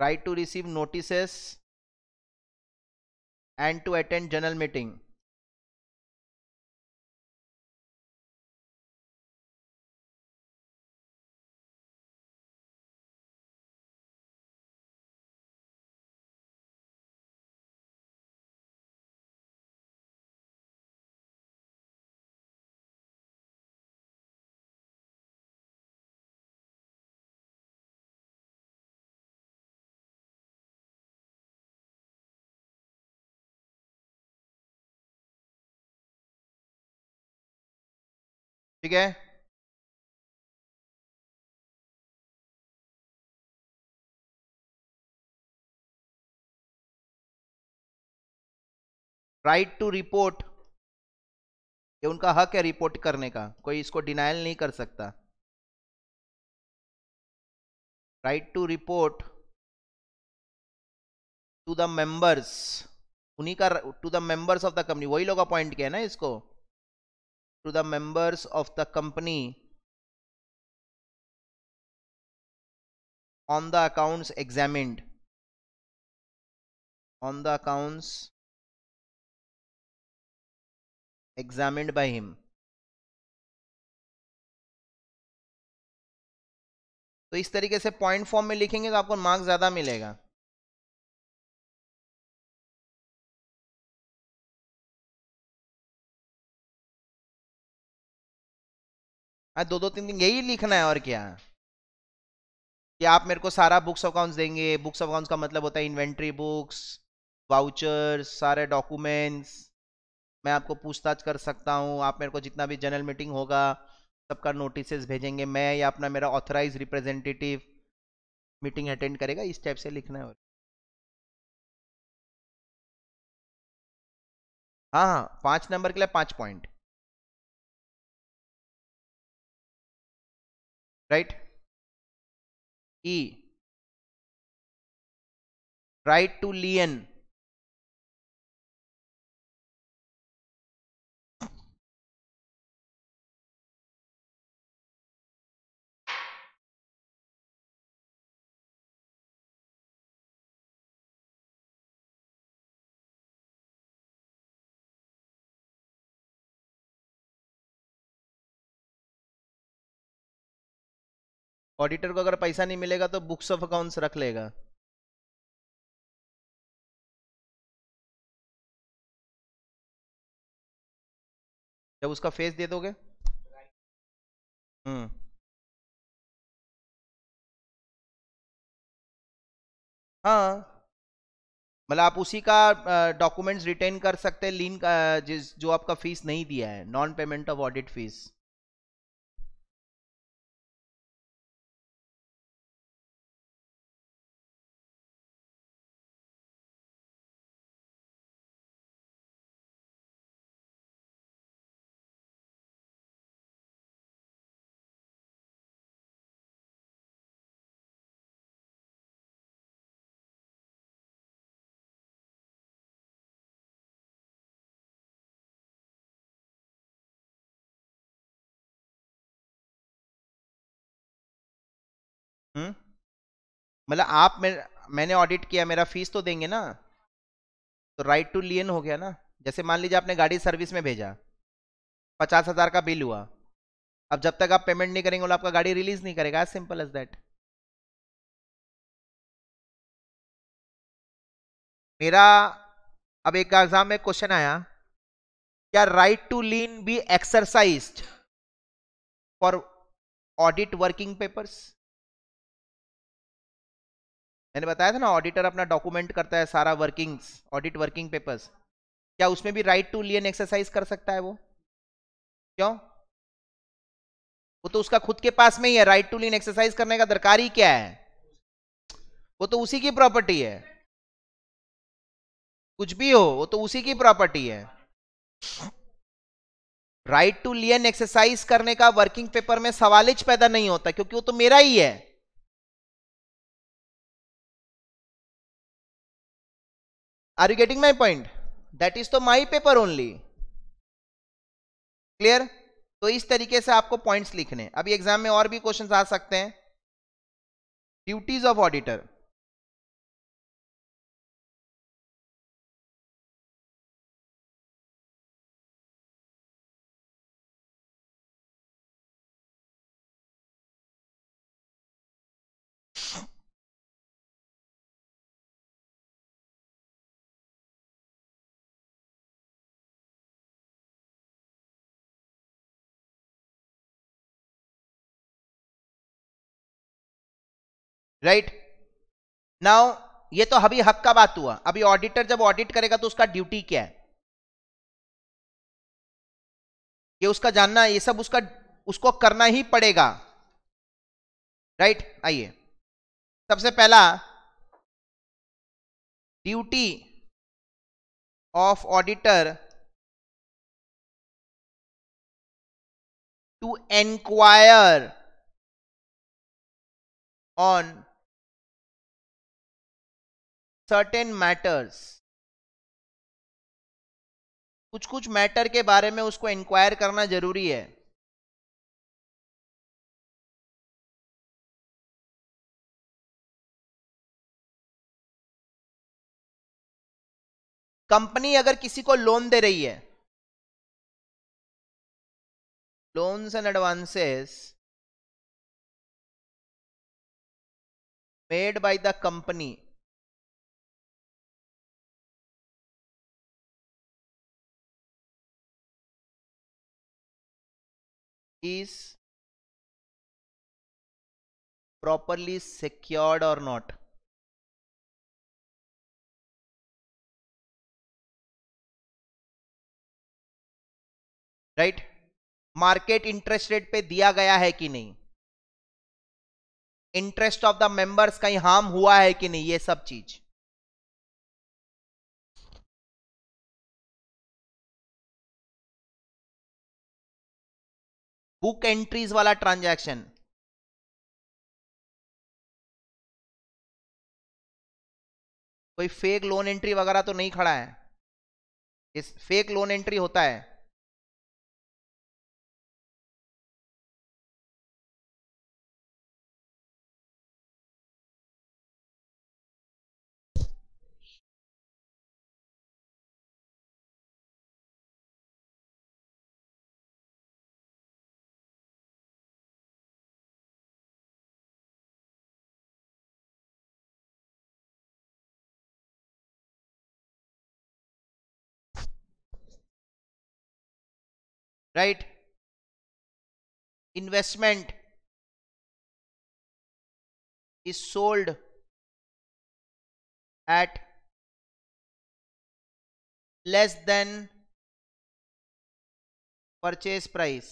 right to receive notices and to attend general meeting ठीक है राइट टू रिपोर्ट ये उनका हक है रिपोर्ट करने का कोई इसको डिनाइल नहीं कर सकता right to report to the members उन्हीं का to the members of the company वही लोग अपॉइंट किया ना इसको to the members of the company on the accounts examined on the accounts examined by him तो इस तरीके से पॉइंट फॉर्म में लिखेंगे तो आपको मार्क्स ज़्यादा मिलेगा हाँ दो दो तीन दिन यही लिखना है और क्या कि आप मेरे को सारा बुक्स अकाउंट्स देंगे बुक्स अकाउंट्स का मतलब होता है इन्वेंट्री बुक्स वाउचर्स सारे डॉक्यूमेंट्स मैं आपको पूछताछ कर सकता हूँ आप मेरे को जितना भी जनरल मीटिंग होगा सबका नोटिस भेजेंगे मैं या अपना मेरा ऑथराइज रिप्रेजेंटेटिव मीटिंग अटेंड करेगा इस टाइप से लिखना है और हाँ हाँ पाँच नंबर के लिए पाँच point right e Write to lien auditor को अगर पैसा नहीं मिलेगा तो बुक्स ऑफ अकाउंट्स रख लेगा जब उसका फेस दे दोगे हम्म हाँ मतलब आप उसी का डॉक्यूमेंट्स रिटेन कर सकते हैं लीन जिस जो आपका फीस नहीं दिया है non payment of audit fees hmm? मतलब आप मेर, मैंने ऑडिट किया मेरा फीस तो देंगे ना तो राइट टू लियन हो गया ना जैसे मान लीजिए आपने गाड़ी सर्विस में भेजा पचास हज़ार का बिल हुआ अब जब तक आप पेमेंट नहीं करेंगे आपका गाड़ी रिलीज नहीं करेगा सिंपल एज दैट मेरा अब एक एग्जाम में क्वेश्चन आया क्या right to lien be exercise for audit working papers मैंने बताया था ना ऑडिटर अपना डॉक्यूमेंट करता है सारा वर्किंग्स ऑडिट वर्किंग पेपर्स क्या उसमें भी राइट टू लियन एक्सरसाइज कर सकता है वो क्यों वो तो उसका खुद के पास में ही है राइट टू लियन एक्सरसाइज करने का दरकार ही क्या है वो तो उसी की प्रॉपर्टी है कुछ भी हो वो तो उसी की प्रॉपर्टी है राइट टू लियन एक्सरसाइज करने का वर्किंग पेपर में सवालिज पैदा नहीं होता क्योंकि वो तो मेरा ही है are you getting my point that is तो माई पेपर ओनली क्लियर तो इस तरीके से आपको पॉइंट्स लिखने अभी एग्जाम में और भी क्वेश्चन आ सकते हैं duties of auditor right now ये तो अभी हक का बात हुआ अभी ऑडिटर जब ऑडिट करेगा तो उसका ड्यूटी क्या है ये उसका जानना ये सब उसका उसको करना ही पड़ेगा राइट right? आइए सबसे पहला duty of auditor to enquire on certain matters कुछ कुछ मैटर के बारे में उसको इंक्वायर करना जरूरी है कंपनी अगर किसी को लोन दे रही है loans and advances made by the company is properly secured or not right market interest rate पे दिया गया है कि नहीं इंटरेस्ट ऑफ द मेंबर्स कहीं हार्म हुआ है कि नहीं ये सब चीज बुक एंट्रीज वाला ट्रांजैक्शन कोई फेक लोन एंट्री वगैरह तो नहीं खड़ा है इस फेक लोन एंट्री होता है right investment is sold at less than purchase price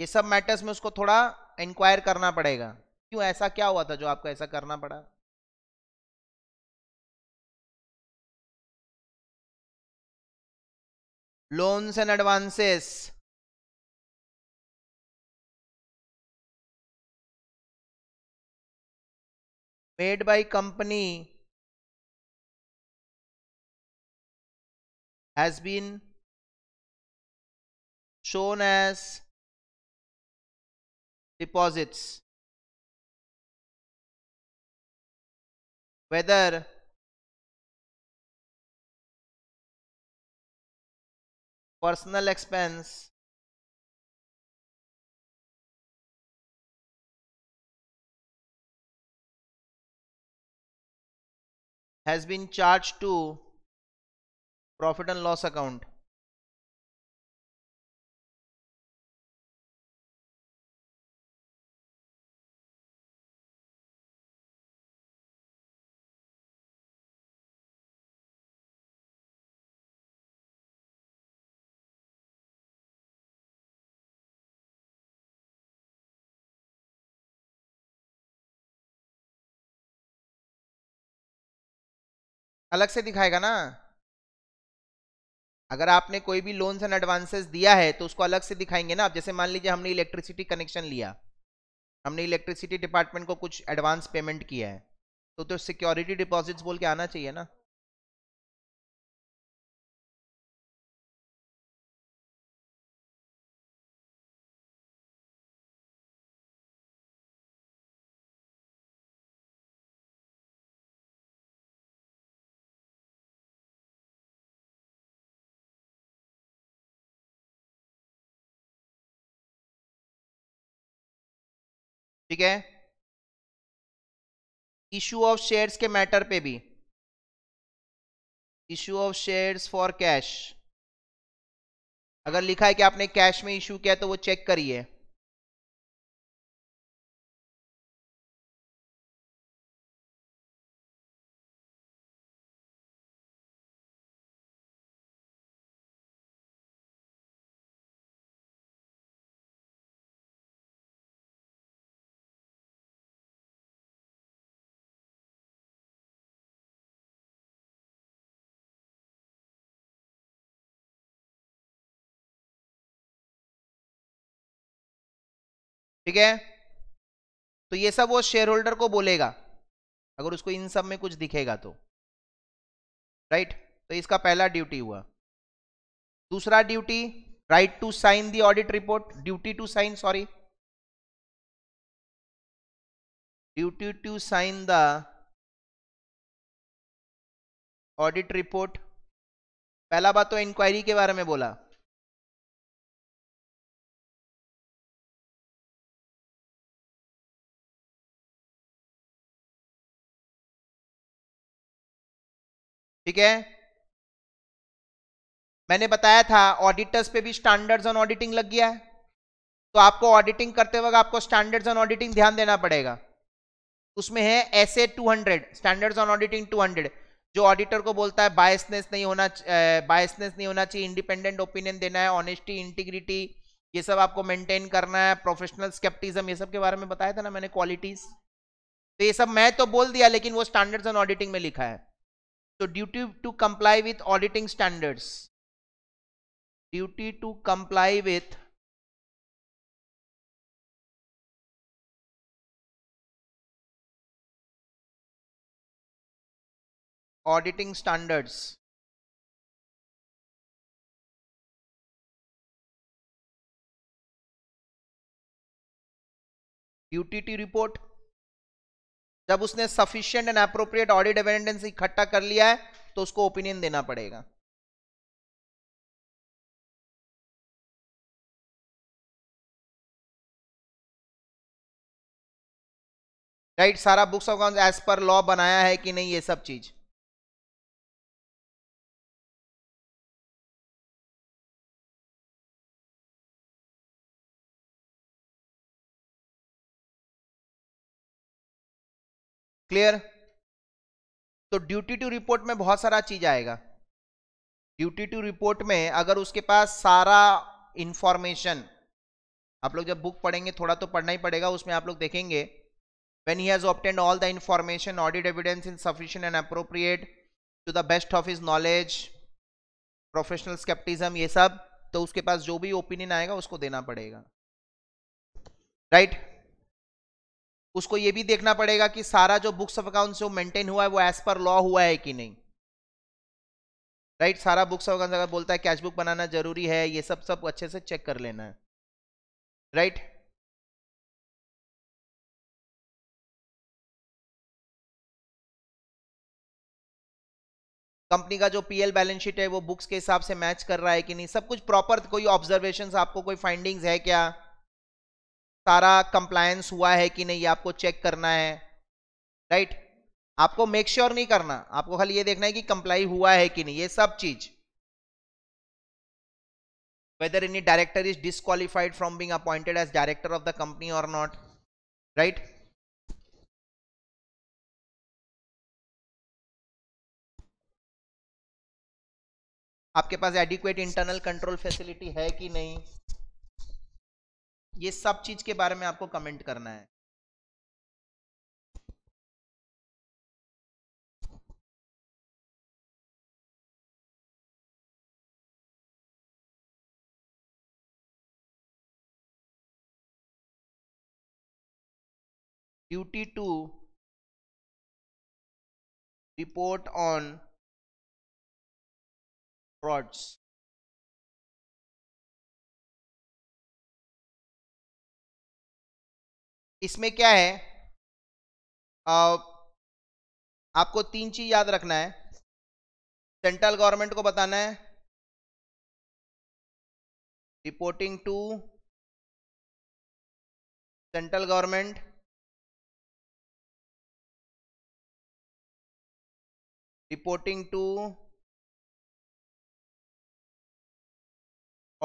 ये सब मैटर्स में उसको थोड़ा इंक्वायर करना पड़ेगा क्यों ऐसा क्या हुआ था जो आपको ऐसा करना पड़ा loans and advances made by company has been shown as deposits whether personal expense has been charged to profit and loss account अलग से दिखाएगा ना अगर आपने कोई भी लोन्स एंड एडवांसेस दिया है तो उसको अलग से दिखाएंगे ना आप जैसे मान लीजिए हमने इलेक्ट्रिसिटी कनेक्शन लिया हमने इलेक्ट्रिसिटी डिपार्टमेंट को कुछ एडवांस पेमेंट किया है तो तो सिक्योरिटी डिपॉजिट्स बोल के आना चाहिए ना ठीक है इशू ऑफ शेयर्स के मैटर पे भी issue of shares for cash अगर लिखा है कि आपने कैश में इशू किया तो वो चेक करिए ठीक है तो ये सब वो शेयर होल्डर को बोलेगा अगर उसको इन सब में कुछ दिखेगा तो राइट तो इसका पहला ड्यूटी हुआ दूसरा duty right to sign the audit report duty to sign sorry duty to sign the audit report पहला बात तो इंक्वायरी के बारे में बोला ठीक है मैंने बताया था ऑडिटर्स पे भी स्टैंडर्ड्स ऑन ऑडिटिंग लग गया है तो आपको ऑडिटिंग करते वक्त आपको स्टैंडर्ड्स ऑन ऑडिटिंग ध्यान देना पड़ेगा उसमें है S A two hundred standards on auditing two hundred जो ऑडिटर को बोलता है बायसनेस नहीं होना बायसनेस नहीं होना चाहिए इंडिपेंडेंट ओपिनियन देना है ऑनेस्टी इंटीग्रिटी ये सब आपको मेंटेन करना है प्रोफेशनल स्केप्टिज्म ये सब के बारे में बताया था ना मैंने क्वालिटीज तो ये सब मैं तो बोल दिया लेकिन वो स्टैंडर्ड्स ऑन ऑडिटिंग में लिखा है So duty to comply with auditing standards. Duty to comply with auditing standards. Duty to report जब उसने sufficient and appropriate audit evidence इकट्ठा कर लिया है तो उसको ओपिनियन देना पड़ेगा राइट right, सारा books of account as per law बनाया है कि नहीं ये सब चीज़ क्लियर तो ड्यूटी टू रिपोर्ट में बहुत सारा चीज आएगा ड्यूटी टू रिपोर्ट में अगर उसके पास सारा इंफॉर्मेशन आप लोग जब बुक पढ़ेंगे थोड़ा तो पढ़ना ही पड़ेगा उसमें आप लोग देखेंगे when he has obtained all the information audit evidence in sufficient and appropriate to the best of his knowledge professional scepticism ये सब तो उसके पास जो भी ओपिनियन आएगा उसको देना पड़ेगा राइट right? उसको ये भी देखना पड़ेगा कि सारा जो बुक्स ऑफ अकाउंट जो मेंटेन हुआ है वो एज पर लॉ हुआ है कि नहीं राइट right? सारा बुक्स ऑफ अकाउंट अगर बोलता है कैश बुक बनाना जरूरी है ये सब सब अच्छे से चेक कर लेना है राइट right? कंपनी का जो पीएल बैलेंस शीट है वो बुक्स के हिसाब से मैच कर रहा है कि नहीं सब कुछ प्रॉपर कोई ऑब्जर्वेशन आपको कोई फाइंडिंग्स है क्या सारा कंप्लायंस हुआ है कि नहीं आपको चेक करना है राइट आपको मेक श्योर sure नहीं करना आपको खाली ये देखना है कि कंप्लाई हुआ है कि नहीं ये सब चीज whether any director is disqualified from being appointed as director of the company or not right आपके पास एडिक्वेट इंटरनल कंट्रोल फैसिलिटी है कि नहीं ये सब चीज के बारे में आपको कमेंट करना है duty to report on frauds इसमें क्या है आ, आपको तीन चीज याद रखना है सेंट्रल गवर्नमेंट को बताना है reporting to central government reporting to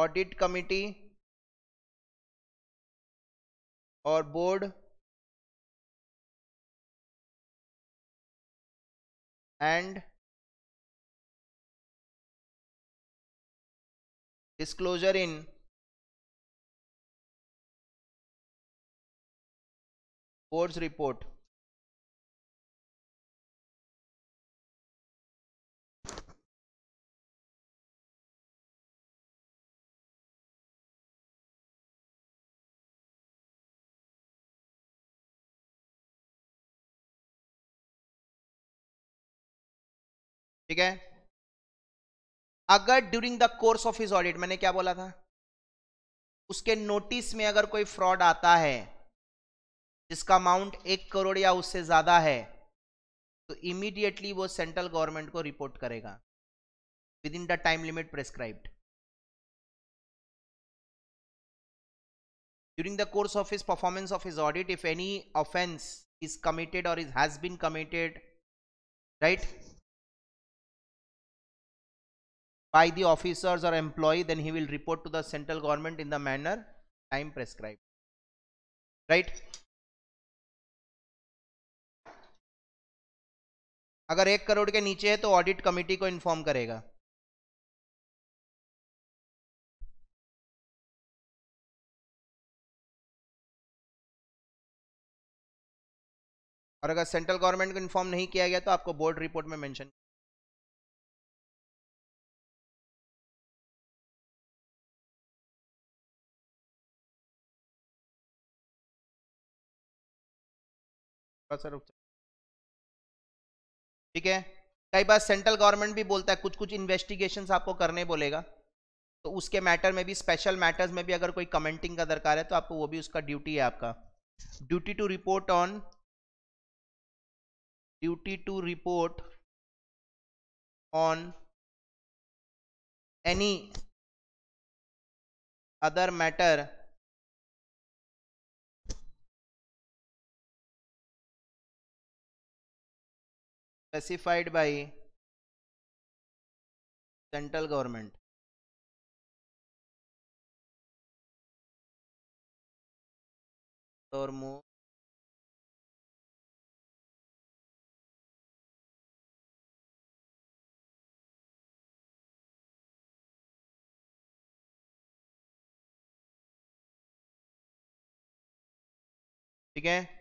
audit committee or board and disclosure in board's report ठीक है अगर during the course of his audit मैंने क्या बोला था उसके नोटिस में अगर कोई फ्रॉड आता है जिसका अमाउंट एक करोड़ या उससे ज़्यादा है तो इमीडिएटली वो सेंट्रल गवर्नमेंट को रिपोर्ट करेगा with within the time limit prescribed during the course of his performance of his audit if any offence is committed or is has been committed right by the officers or employee then he will report to the central government in the manner time prescribed right अगर एक करोड़ के नीचे है तो ऑडिट कमेटी को इन्फॉर्म करेगा और अगर सेंट्रल गवर्नमेंट को इन्फॉर्म नहीं किया गया तो आपको बोर्ड रिपोर्ट में मेंशन थोड़ा सा रुक ठीक है कई बार सेंट्रल गवर्नमेंट भी बोलता है कुछ कुछ इन्वेस्टिगेशन आपको करने बोलेगा तो उसके मैटर में भी स्पेशल मैटर्स में भी अगर कोई कमेंटिंग का दरकार है तो आपको वो भी उसका ड्यूटी है आपका duty to report on duty to report on any other matter specified by central government or move ठीक है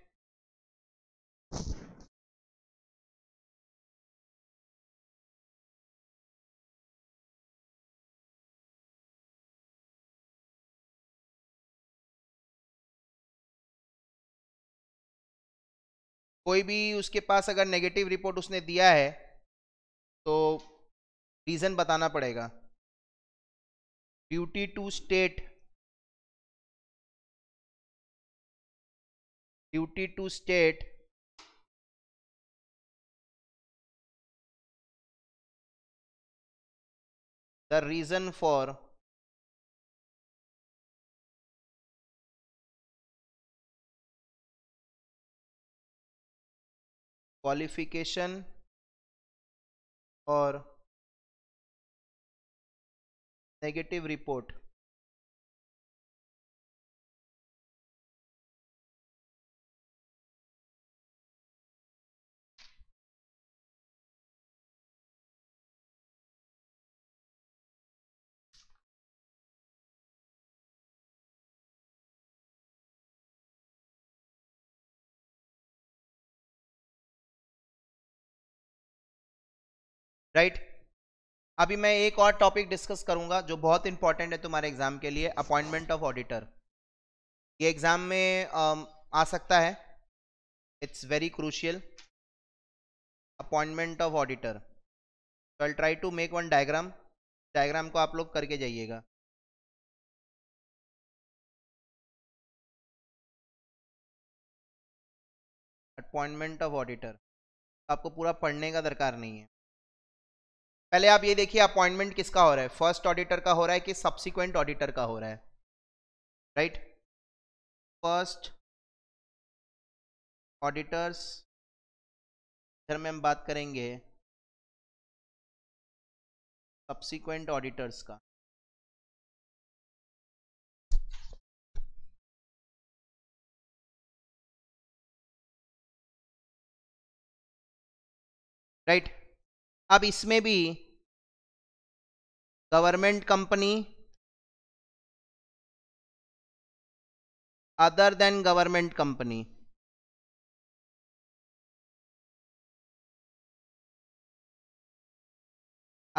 कोई भी उसके पास अगर नेगेटिव रिपोर्ट उसने दिया है तो रीज़न बताना पड़ेगा duty to state duty to state the reason for qualification or negative report right अभी मैं एक और टॉपिक डिस्कस करूंगा जो बहुत इंपॉर्टेंट है तुम्हारे एग्जाम के लिए अपॉइंटमेंट ऑफ ऑडिटर ये एग्जाम में आ सकता है it's very crucial appointment of auditor I try to make one diagram diagram को आप लोग करके जाइएगा अपॉइंटमेंट ऑफ ऑडिटर आपको पूरा पढ़ने का दरकार नहीं है पहले आप ये देखिए अपॉइंटमेंट किसका हो रहा है फर्स्ट ऑडिटर का हो रहा है कि सब्सिक्वेंट ऑडिटर का हो रहा है राइट फर्स्ट ऑडिटर्स इधर में हम बात करेंगे सब्सिक्वेंट ऑडिटर्स का राइट right. अब इसमें भी government company other than government company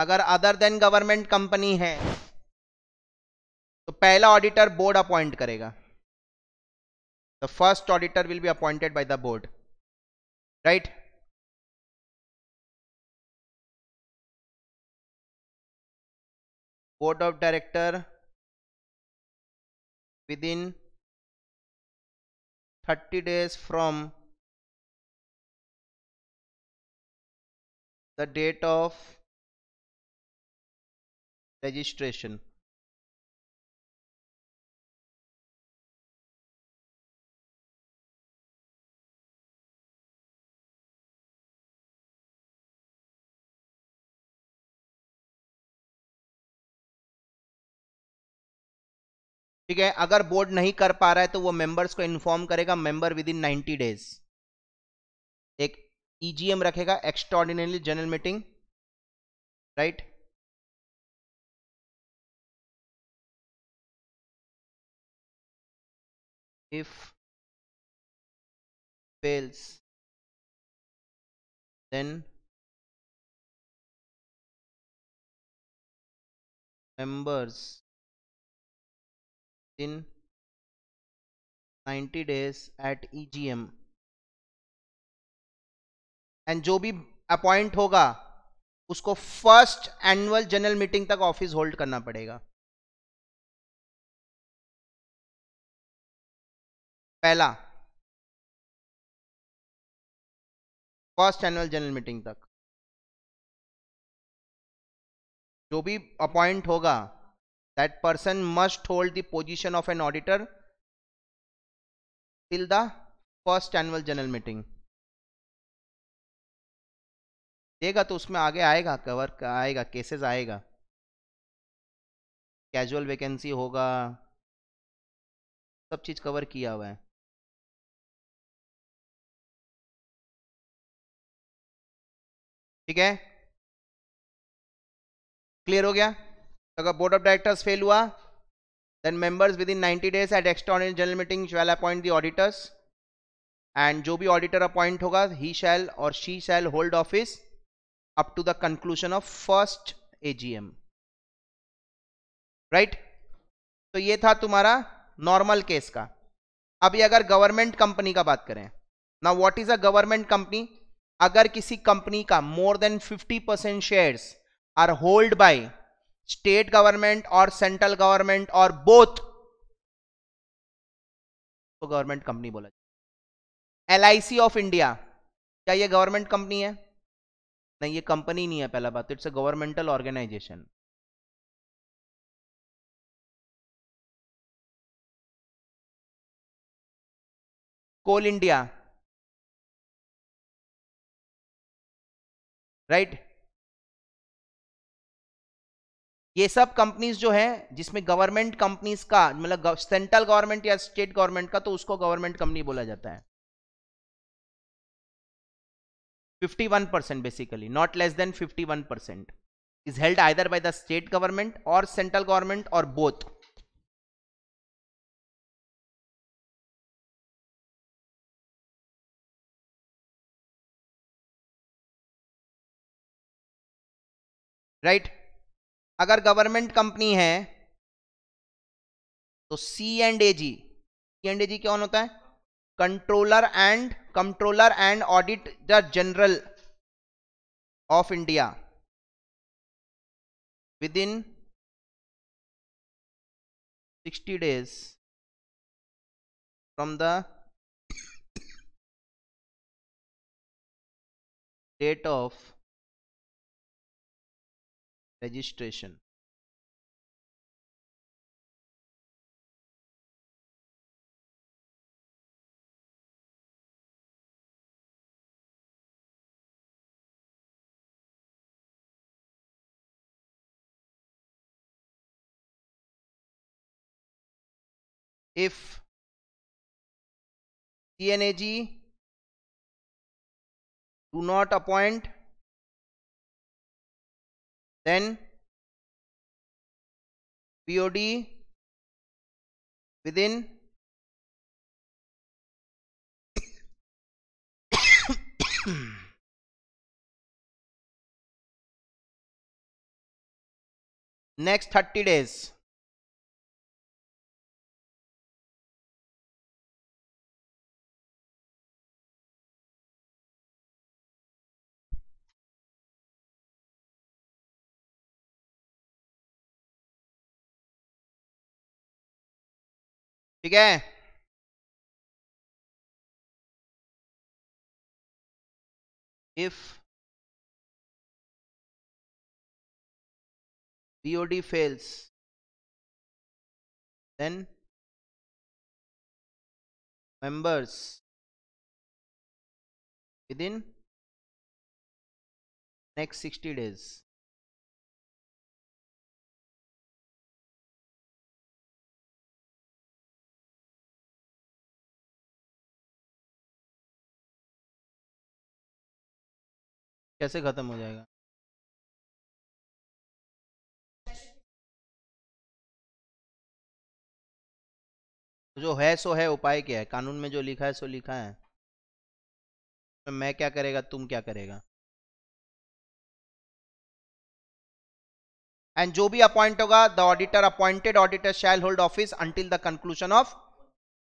अगर अदर देन गवर्नमेंट कंपनी है तो पहला ऑडिटर बोर्ड अपॉइंट करेगा the first auditor will be appointed by the board right board of director within 30 days from the date of registration ठीक है अगर बोर्ड नहीं कर पा रहा है तो वो मेंबर्स को इन्फॉर्म करेगा member within ninety days एक ईजीएम e रखेगा extraordinary general meeting right if fails then members in 90 days at EGM and जो भी अपॉइंट होगा उसको फर्स्ट एनुअल जनरल मीटिंग तक ऑफिस होल्ड करना पड़ेगा पहला फर्स्ट एनुअल जनरल मीटिंग तक जो भी अपॉइंट होगा that person must hold the position of an auditor till the first annual general meeting देगा तो उसमें आगे आएगा कवर का आएगा केसेस आएगा कैजुअल वैकेंसी होगा सब चीज़ कवर किया हुआ है ठीक है क्लियर हो गया तो अगर बोर्ड ऑफ डायरेक्टर्स फेल हुआ then members within 90 days at extraordinary general meeting shall appoint the auditors and जो भी ऑडिटर अपॉइंट होगा he shall or she shall hold office up to the conclusion of first AGM right तो ये था तुम्हारा नॉर्मल केस का अभी अगर गवर्नमेंट कंपनी का बात करें ना what is a government company अगर किसी कंपनी का more than 50 percent shares are hold by state government or central government or both तो गवर्नमेंट कंपनी बोला एल आई ऑफ इंडिया क्या ये गवर्नमेंट कंपनी है नहीं ये कंपनी नहीं है पहला बात it's a governmental organisation coal India right ये सब कंपनीज जो है जिसमें गवर्नमेंट कंपनीज का मतलब सेंट्रल गवर्नमेंट या स्टेट गवर्नमेंट का तो उसको गवर्नमेंट कंपनी बोला जाता है 51 percent basically not less than 51 percent is held either by the state government or central government or both right right? अगर गवर्नमेंट कंपनी है तो सी and A ji C and ए जी कौन होता है controller and controller and auditor general of India within sixty days from the date of registration if CNAG do not appoint then pod within next 30 days ठीक है if BOD fails then members within next sixty days कैसे ख़त्म हो जाएगा जो है सो है उपाय क्या है कानून में जो लिखा है सो लिखा है तो मैं क्या करेगा तुम क्या करेगा एंड जो भी अपॉइंट होगा the auditor appointed auditor shall hold office until the conclusion of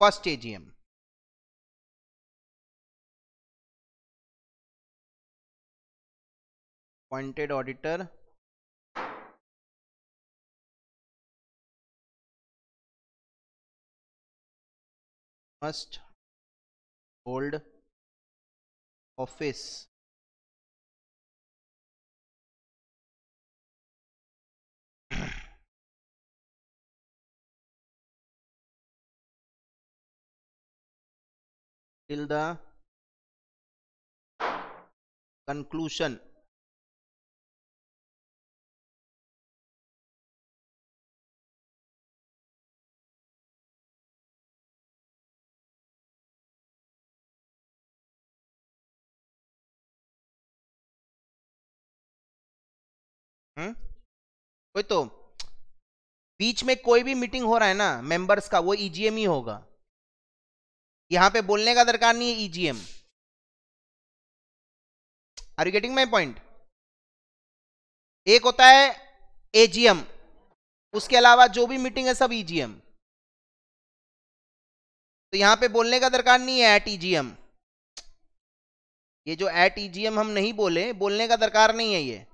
first AGM appointed auditor must hold office till the conclusion वही तो बीच में कोई भी मीटिंग हो रहा है ना मेंबर्स का वो ईजीएम e ही होगा यहां पे बोलने का दरकार नहीं है EGM are you getting my point एक होता है एजीएम उसके अलावा जो भी मीटिंग है सब ईजीएम e तो यहां पे बोलने का दरकार नहीं है एट ईजीएम e ये जो एट ईजीएम हम नहीं बोले बोलने का दरकार नहीं है ये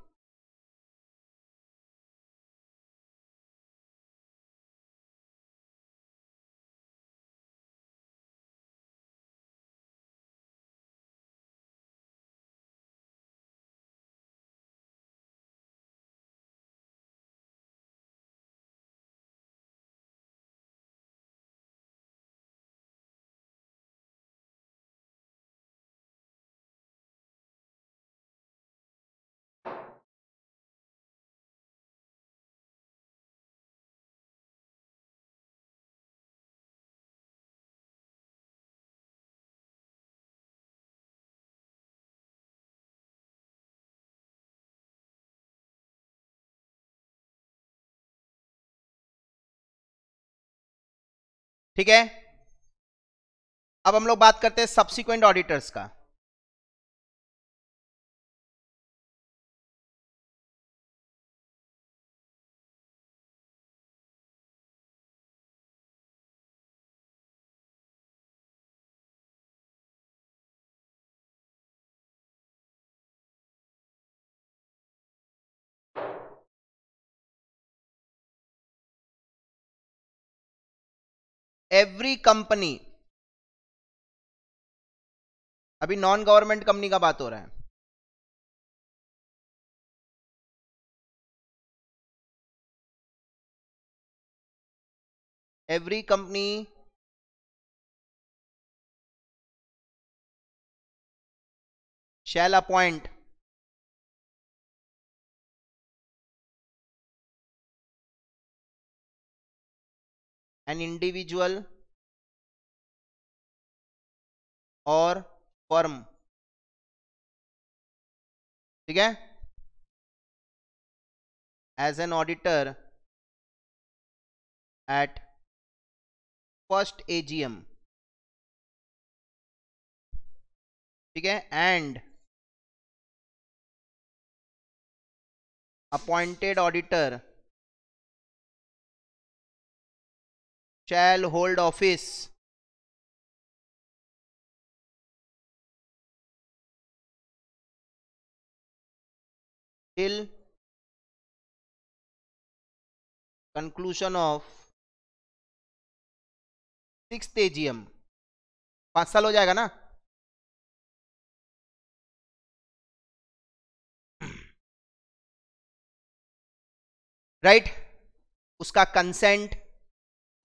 ठीक है अब हम लोग बात करते हैं सब्सिक्वेंट ऑडिटर्स का एवरी कंपनी अभी नॉन गवर्नमेंट कंपनी का बात हो रहा है every company shall appoint an individual or firm ठीक as an auditor at first AGM ठीक and appointed auditor shall hold office till conclusion of six AGM पांच साल हो जाएगा ना राइट right? उसका कंसेंट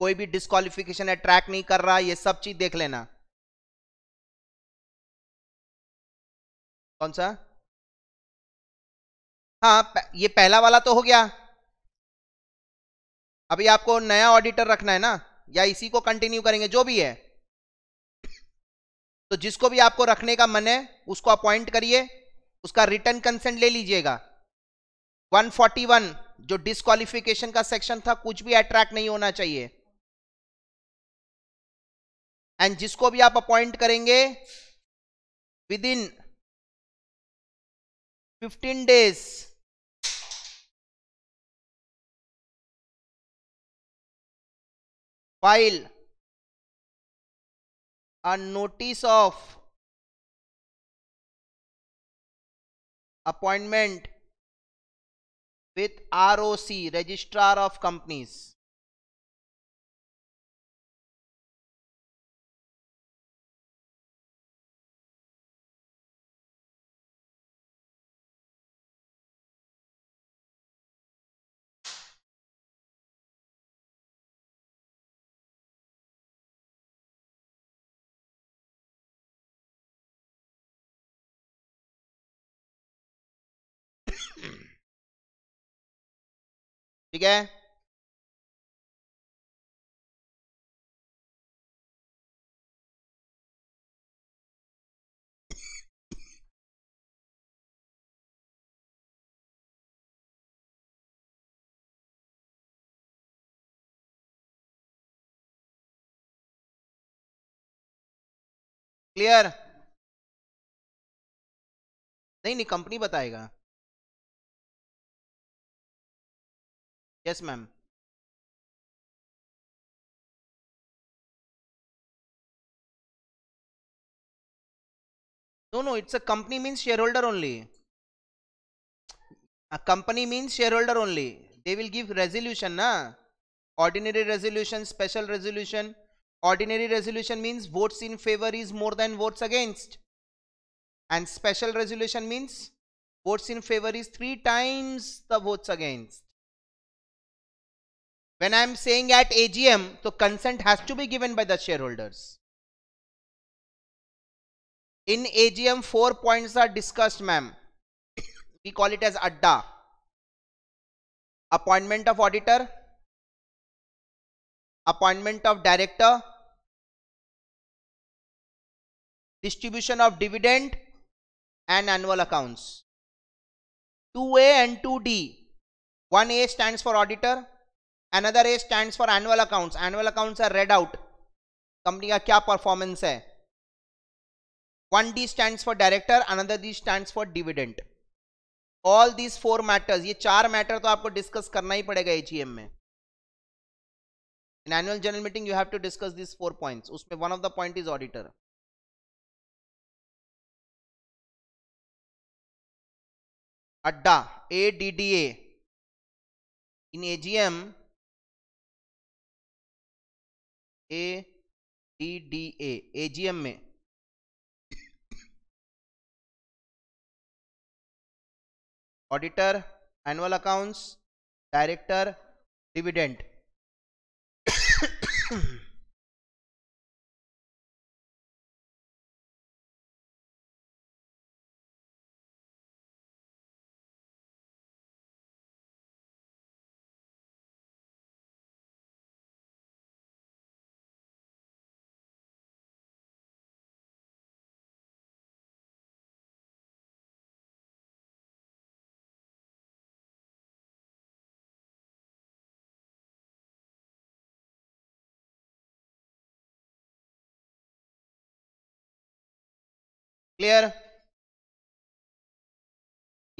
कोई भी डिस्कालिफिकेशन है ट्रैक नहीं कर रहा ये सब चीज देख लेना कौन सा हाँ ये पहला वाला तो हो गया अभी आपको नया ऑडिटर रखना है ना या इसी को कंटिन्यू करेंगे जो भी है तो जिसको भी आपको रखने का मन है उसको अपॉइंट करिए उसका रिटर्न कंसेंट ले लीजिएगा 141 जो डिस्कालिफिकेशन का सेक्शन था कुछ भी अट्रैक्ट नहीं होना चाहिए एंड जिसको भी आप अपॉइंट करेंगे within fifteen days file a notice of appointment with R O C registrar of companies ठीक है क्लियर नहीं नहीं कंपनी बताएगा Yes, ma'am. No, no, it's a company means shareholder only. A company means shareholder only. They will give resolution, na? Ordinary resolution, special resolution. Ordinary resolution means votes in favor is more than votes against. And special resolution means votes in favor is three times the votes against. When I am saying at AGM, so consent has to be given by the shareholders. In AGM, four points are discussed, ma'am. we call it as ADDA. Appointment of auditor, appointment of director, distribution of dividend and annual accounts. 2A and 2D. 1A stands for auditor, another A stand for annual accounts annual accounts are read out company का क्या परफॉर्मेंस है one D stand for director another D stand for dividend all these four matters ये चार मैटर तो आपको डिस्कस करना ही पड़ेगा एजीएम में in annual general meeting you have to discuss these four points usme one of the point is auditor adda adda in agm A T D A AGM में auditor annual accounts director dividend clear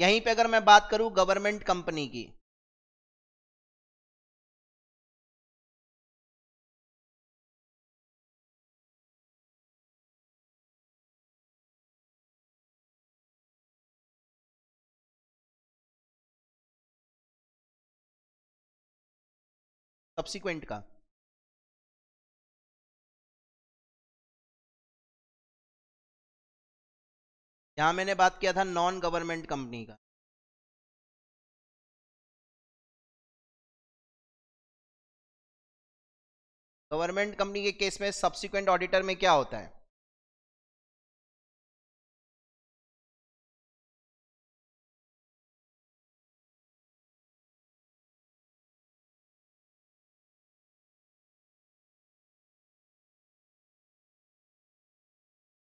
यहीं पे अगर मैं बात करूं गवर्नमेंट कंपनी की सब्सिक्वेंट का यहां मैंने बात किया था नॉन गवर्नमेंट कंपनी का गवर्नमेंट कंपनी के केस में सब्सिक्वेंट ऑडिटर में क्या होता है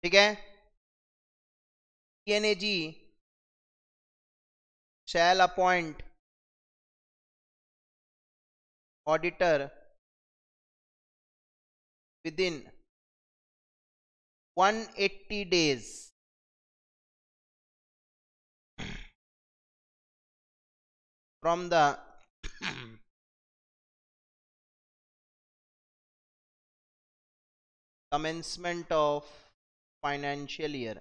ठीक है Kennedy shall appoint auditor within 180 days from the commencement of financial year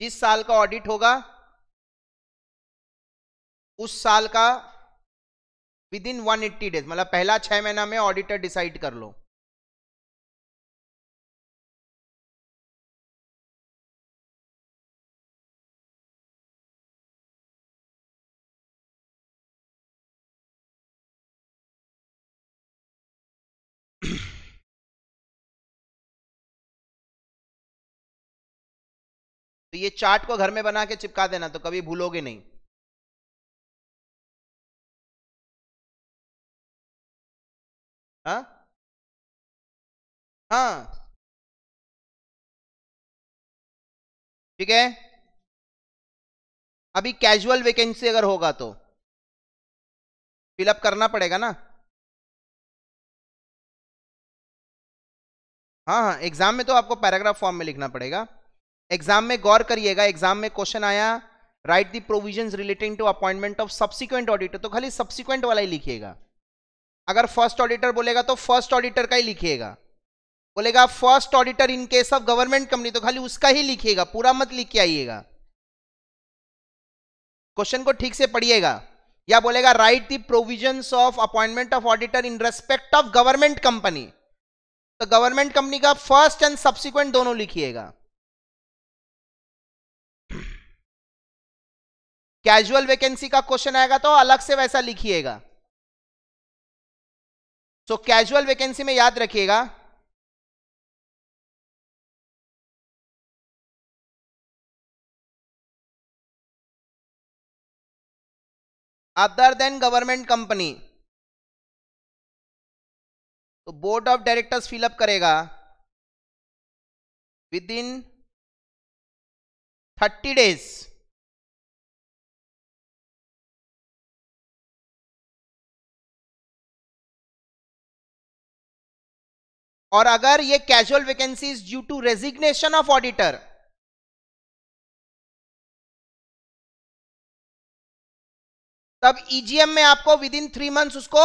जिस साल का ऑडिट होगा उस साल का विद इन 180 डेज मतलब पहला छह महीना में ऑडिटर डिसाइड कर लो तो ये चार्ट को घर में बना के चिपका देना तो कभी भूलोगे नहीं हाँ हाँ ठीक है अभी कैजुअल वैकेंसी अगर होगा तो फिलअप करना पड़ेगा ना हाँ हाँ एग्जाम में तो आपको पैराग्राफ फॉर्म में लिखना पड़ेगा एग्जाम में गौर करिएगा एग्जाम में क्वेश्चन आया right the provision relating to appointment of subsequent auditor तो खाली सब्सिक्वेंट वाला ही लिखिएगा अगर फर्स्ट ऑडिटर बोलेगा तो फर्स्ट ऑडिटर का ही लिखिएगा बोलेगा first auditor in case of government company तो खाली उसका ही लिखिएगा पूरा मत लिख के आइएगा क्वेश्चन को ठीक से पढ़िएगा या बोलेगा right the provision of appointment of auditor in respect of government company तो गवर्नमेंट कंपनी का फर्स्ट एंड सब्सिक्वेंट दोनों लिखिएगा कैजुअल वैकेंसी का क्वेश्चन आएगा तो अलग से वैसा लिखिएगा सो कैजुअल वैकेंसी में याद रखिएगा अदर देन गवर्नमेंट कंपनी तो बोर्ड ऑफ डायरेक्टर्स फिलअप करेगा विद इन थर्टी डेज और अगर ये casual vacancies due to resignation of auditor तब ईजीएम e में आपको विद इन थ्री मंथ्स उसको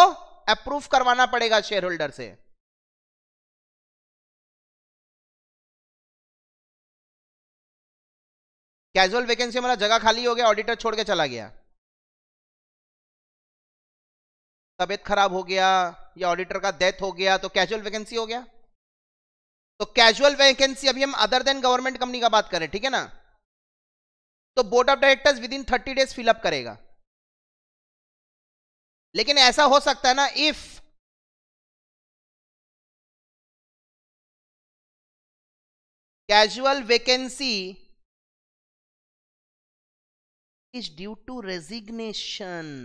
अप्रूव करवाना पड़ेगा शेयर होल्डर से कैजुअल वैकेंसी हमारा जगह खाली हो गया ऑडिटर छोड़ के चला गया तबीयत खराब हो गया या ऑडिटर का डेथ हो गया तो कैजुअल वैकेंसी हो गया तो कैजुअल वैकेंसी अभी हम अदर देन गवर्नमेंट कंपनी का बात करें ठीक है ना तो board of directors with in thirty days fill up करेगा लेकिन ऐसा हो सकता है ना if casual vacancy is due to resignation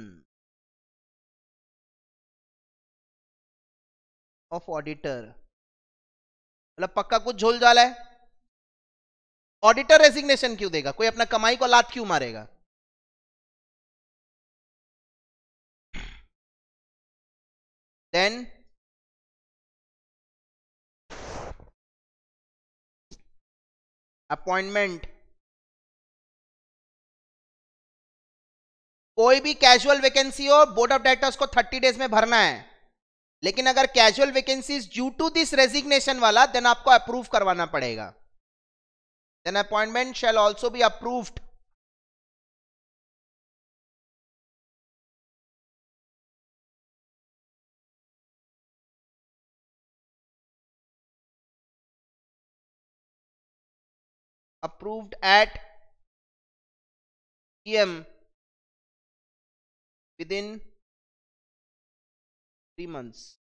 of auditor मतलब पक्का कुछ झोल जाला है ऑडिटर रेजिग्नेशन क्यों देगा कोई अपना कमाई को लात क्यों मारेगा देन अपॉइंटमेंट कोई भी कैजुअल वैकेंसी हो बोर्ड ऑफ डायरेक्टर्स को थर्टी डेज में भरना है लेकिन अगर casual vacancies due to this resignation वाला देन आपको अप्रूव करवाना पड़ेगा then appointment shall also be approved approved at pm within months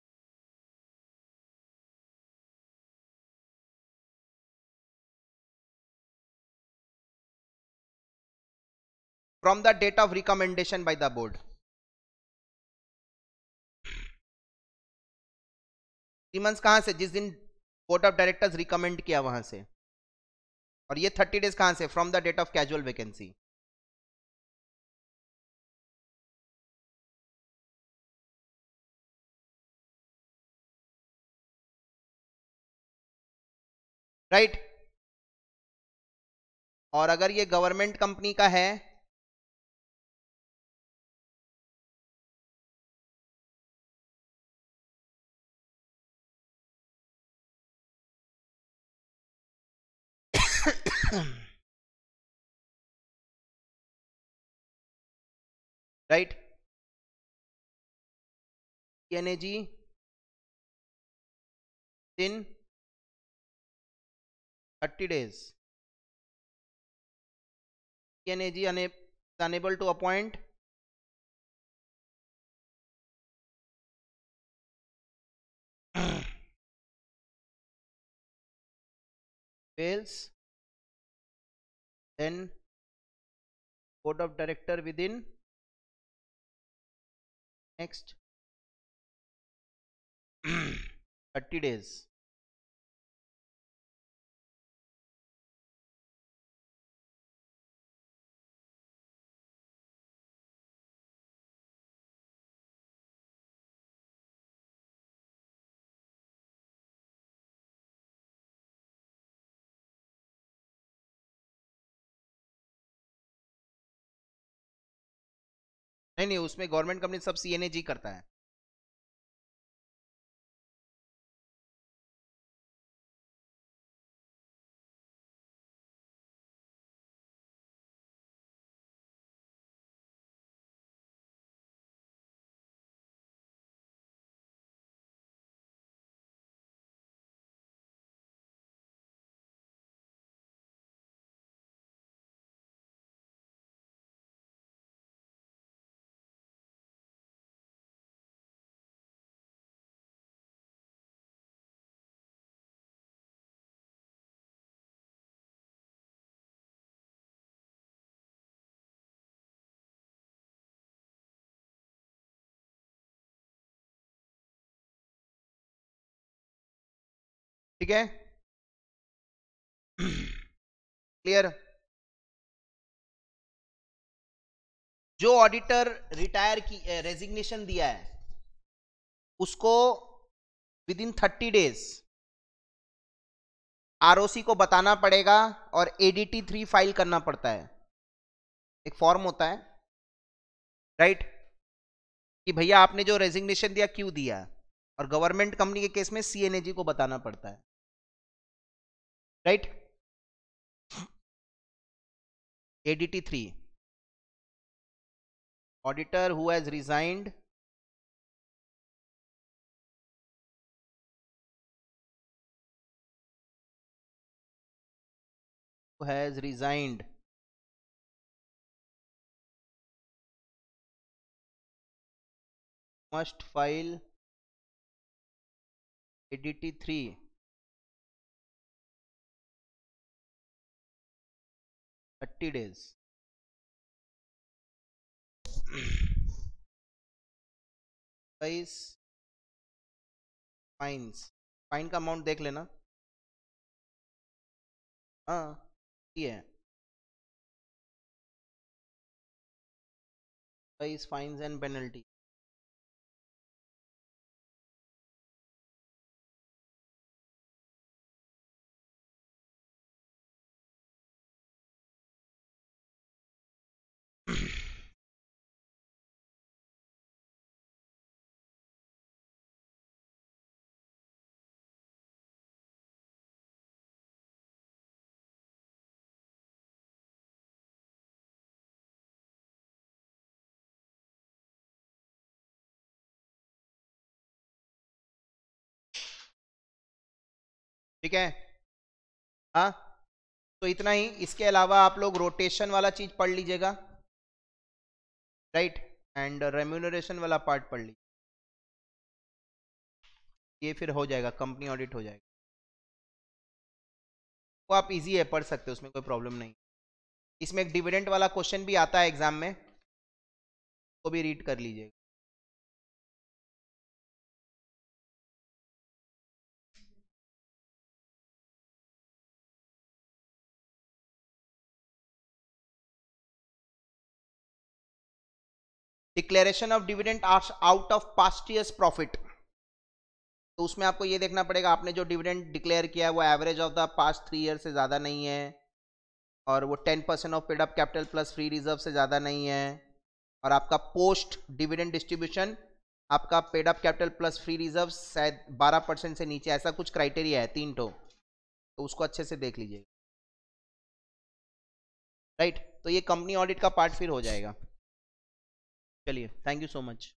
from the date of recommendation by the board three months कहां से जिस दिन बोर्ड ऑफ डायरेक्टर्स रिकमेंड किया वहां से और ये थर्टी डेज कहां से from the date of casual vacancy right right? और अगर ये गवर्नमेंट कंपनी का है right N A G 30 days. CNAG is unable to appoint fails then board of director within next 30 days नहीं नहीं उसमें गवर्नमेंट कंपनी सब सी करता है ठीक है क्लियर जो ऑडिटर रिटायर की रेजिग्नेशन eh, दिया है उसको with in thirty days ROC को बताना पड़ेगा और एडीटी थ्री फाइल करना पड़ता है एक फॉर्म होता है राइट कि भैया आपने जो रेजिग्नेशन दिया क्यों दिया और गवर्नमेंट कंपनी के केस में सीएनएजी को बताना पड़ता है right ADT3 auditor who has resigned who has resigned must file ADT3 thirty days price fines fine का अमाउंट देख लेना हाँ ये है फाइन्स एंड पेनल्टी ठीक है हा तो इतना ही इसके अलावा आप लोग रोटेशन वाला चीज पढ़ लीजिएगा राइट एंड रेम्यूनरेशन वाला पार्ट पढ़ लीजिए ये फिर हो जाएगा कंपनी ऑडिट हो जाएगा वो आप इजी है पढ़ सकते हो उसमें कोई प्रॉब्लम नहीं इसमें एक डिविडेंट वाला क्वेश्चन भी आता है एग्जाम में तो भी रीड कर लीजिएगा declaration of dividend out of past years profit तो उसमें आपको ये देखना पड़ेगा आपने जो डिविडेंड डिक्लेयर किया है वो average of the past three year से ज़्यादा नहीं है और वो ten percent of paid up capital plus free reserve से ज़्यादा नहीं है और आपका पोस्ट डिविडेंड डिस्ट्रीब्यूशन आपका up capital plus free reserve शायद बारह परसेंट से नीचे ऐसा कुछ क्राइटेरिया है तीन टो तो।, तो उसको अच्छे से देख लीजिएगा राइट right? तो ये कंपनी ऑडिट का पार्ट फिर हो जाएगा चलिए थैंक यू सो मच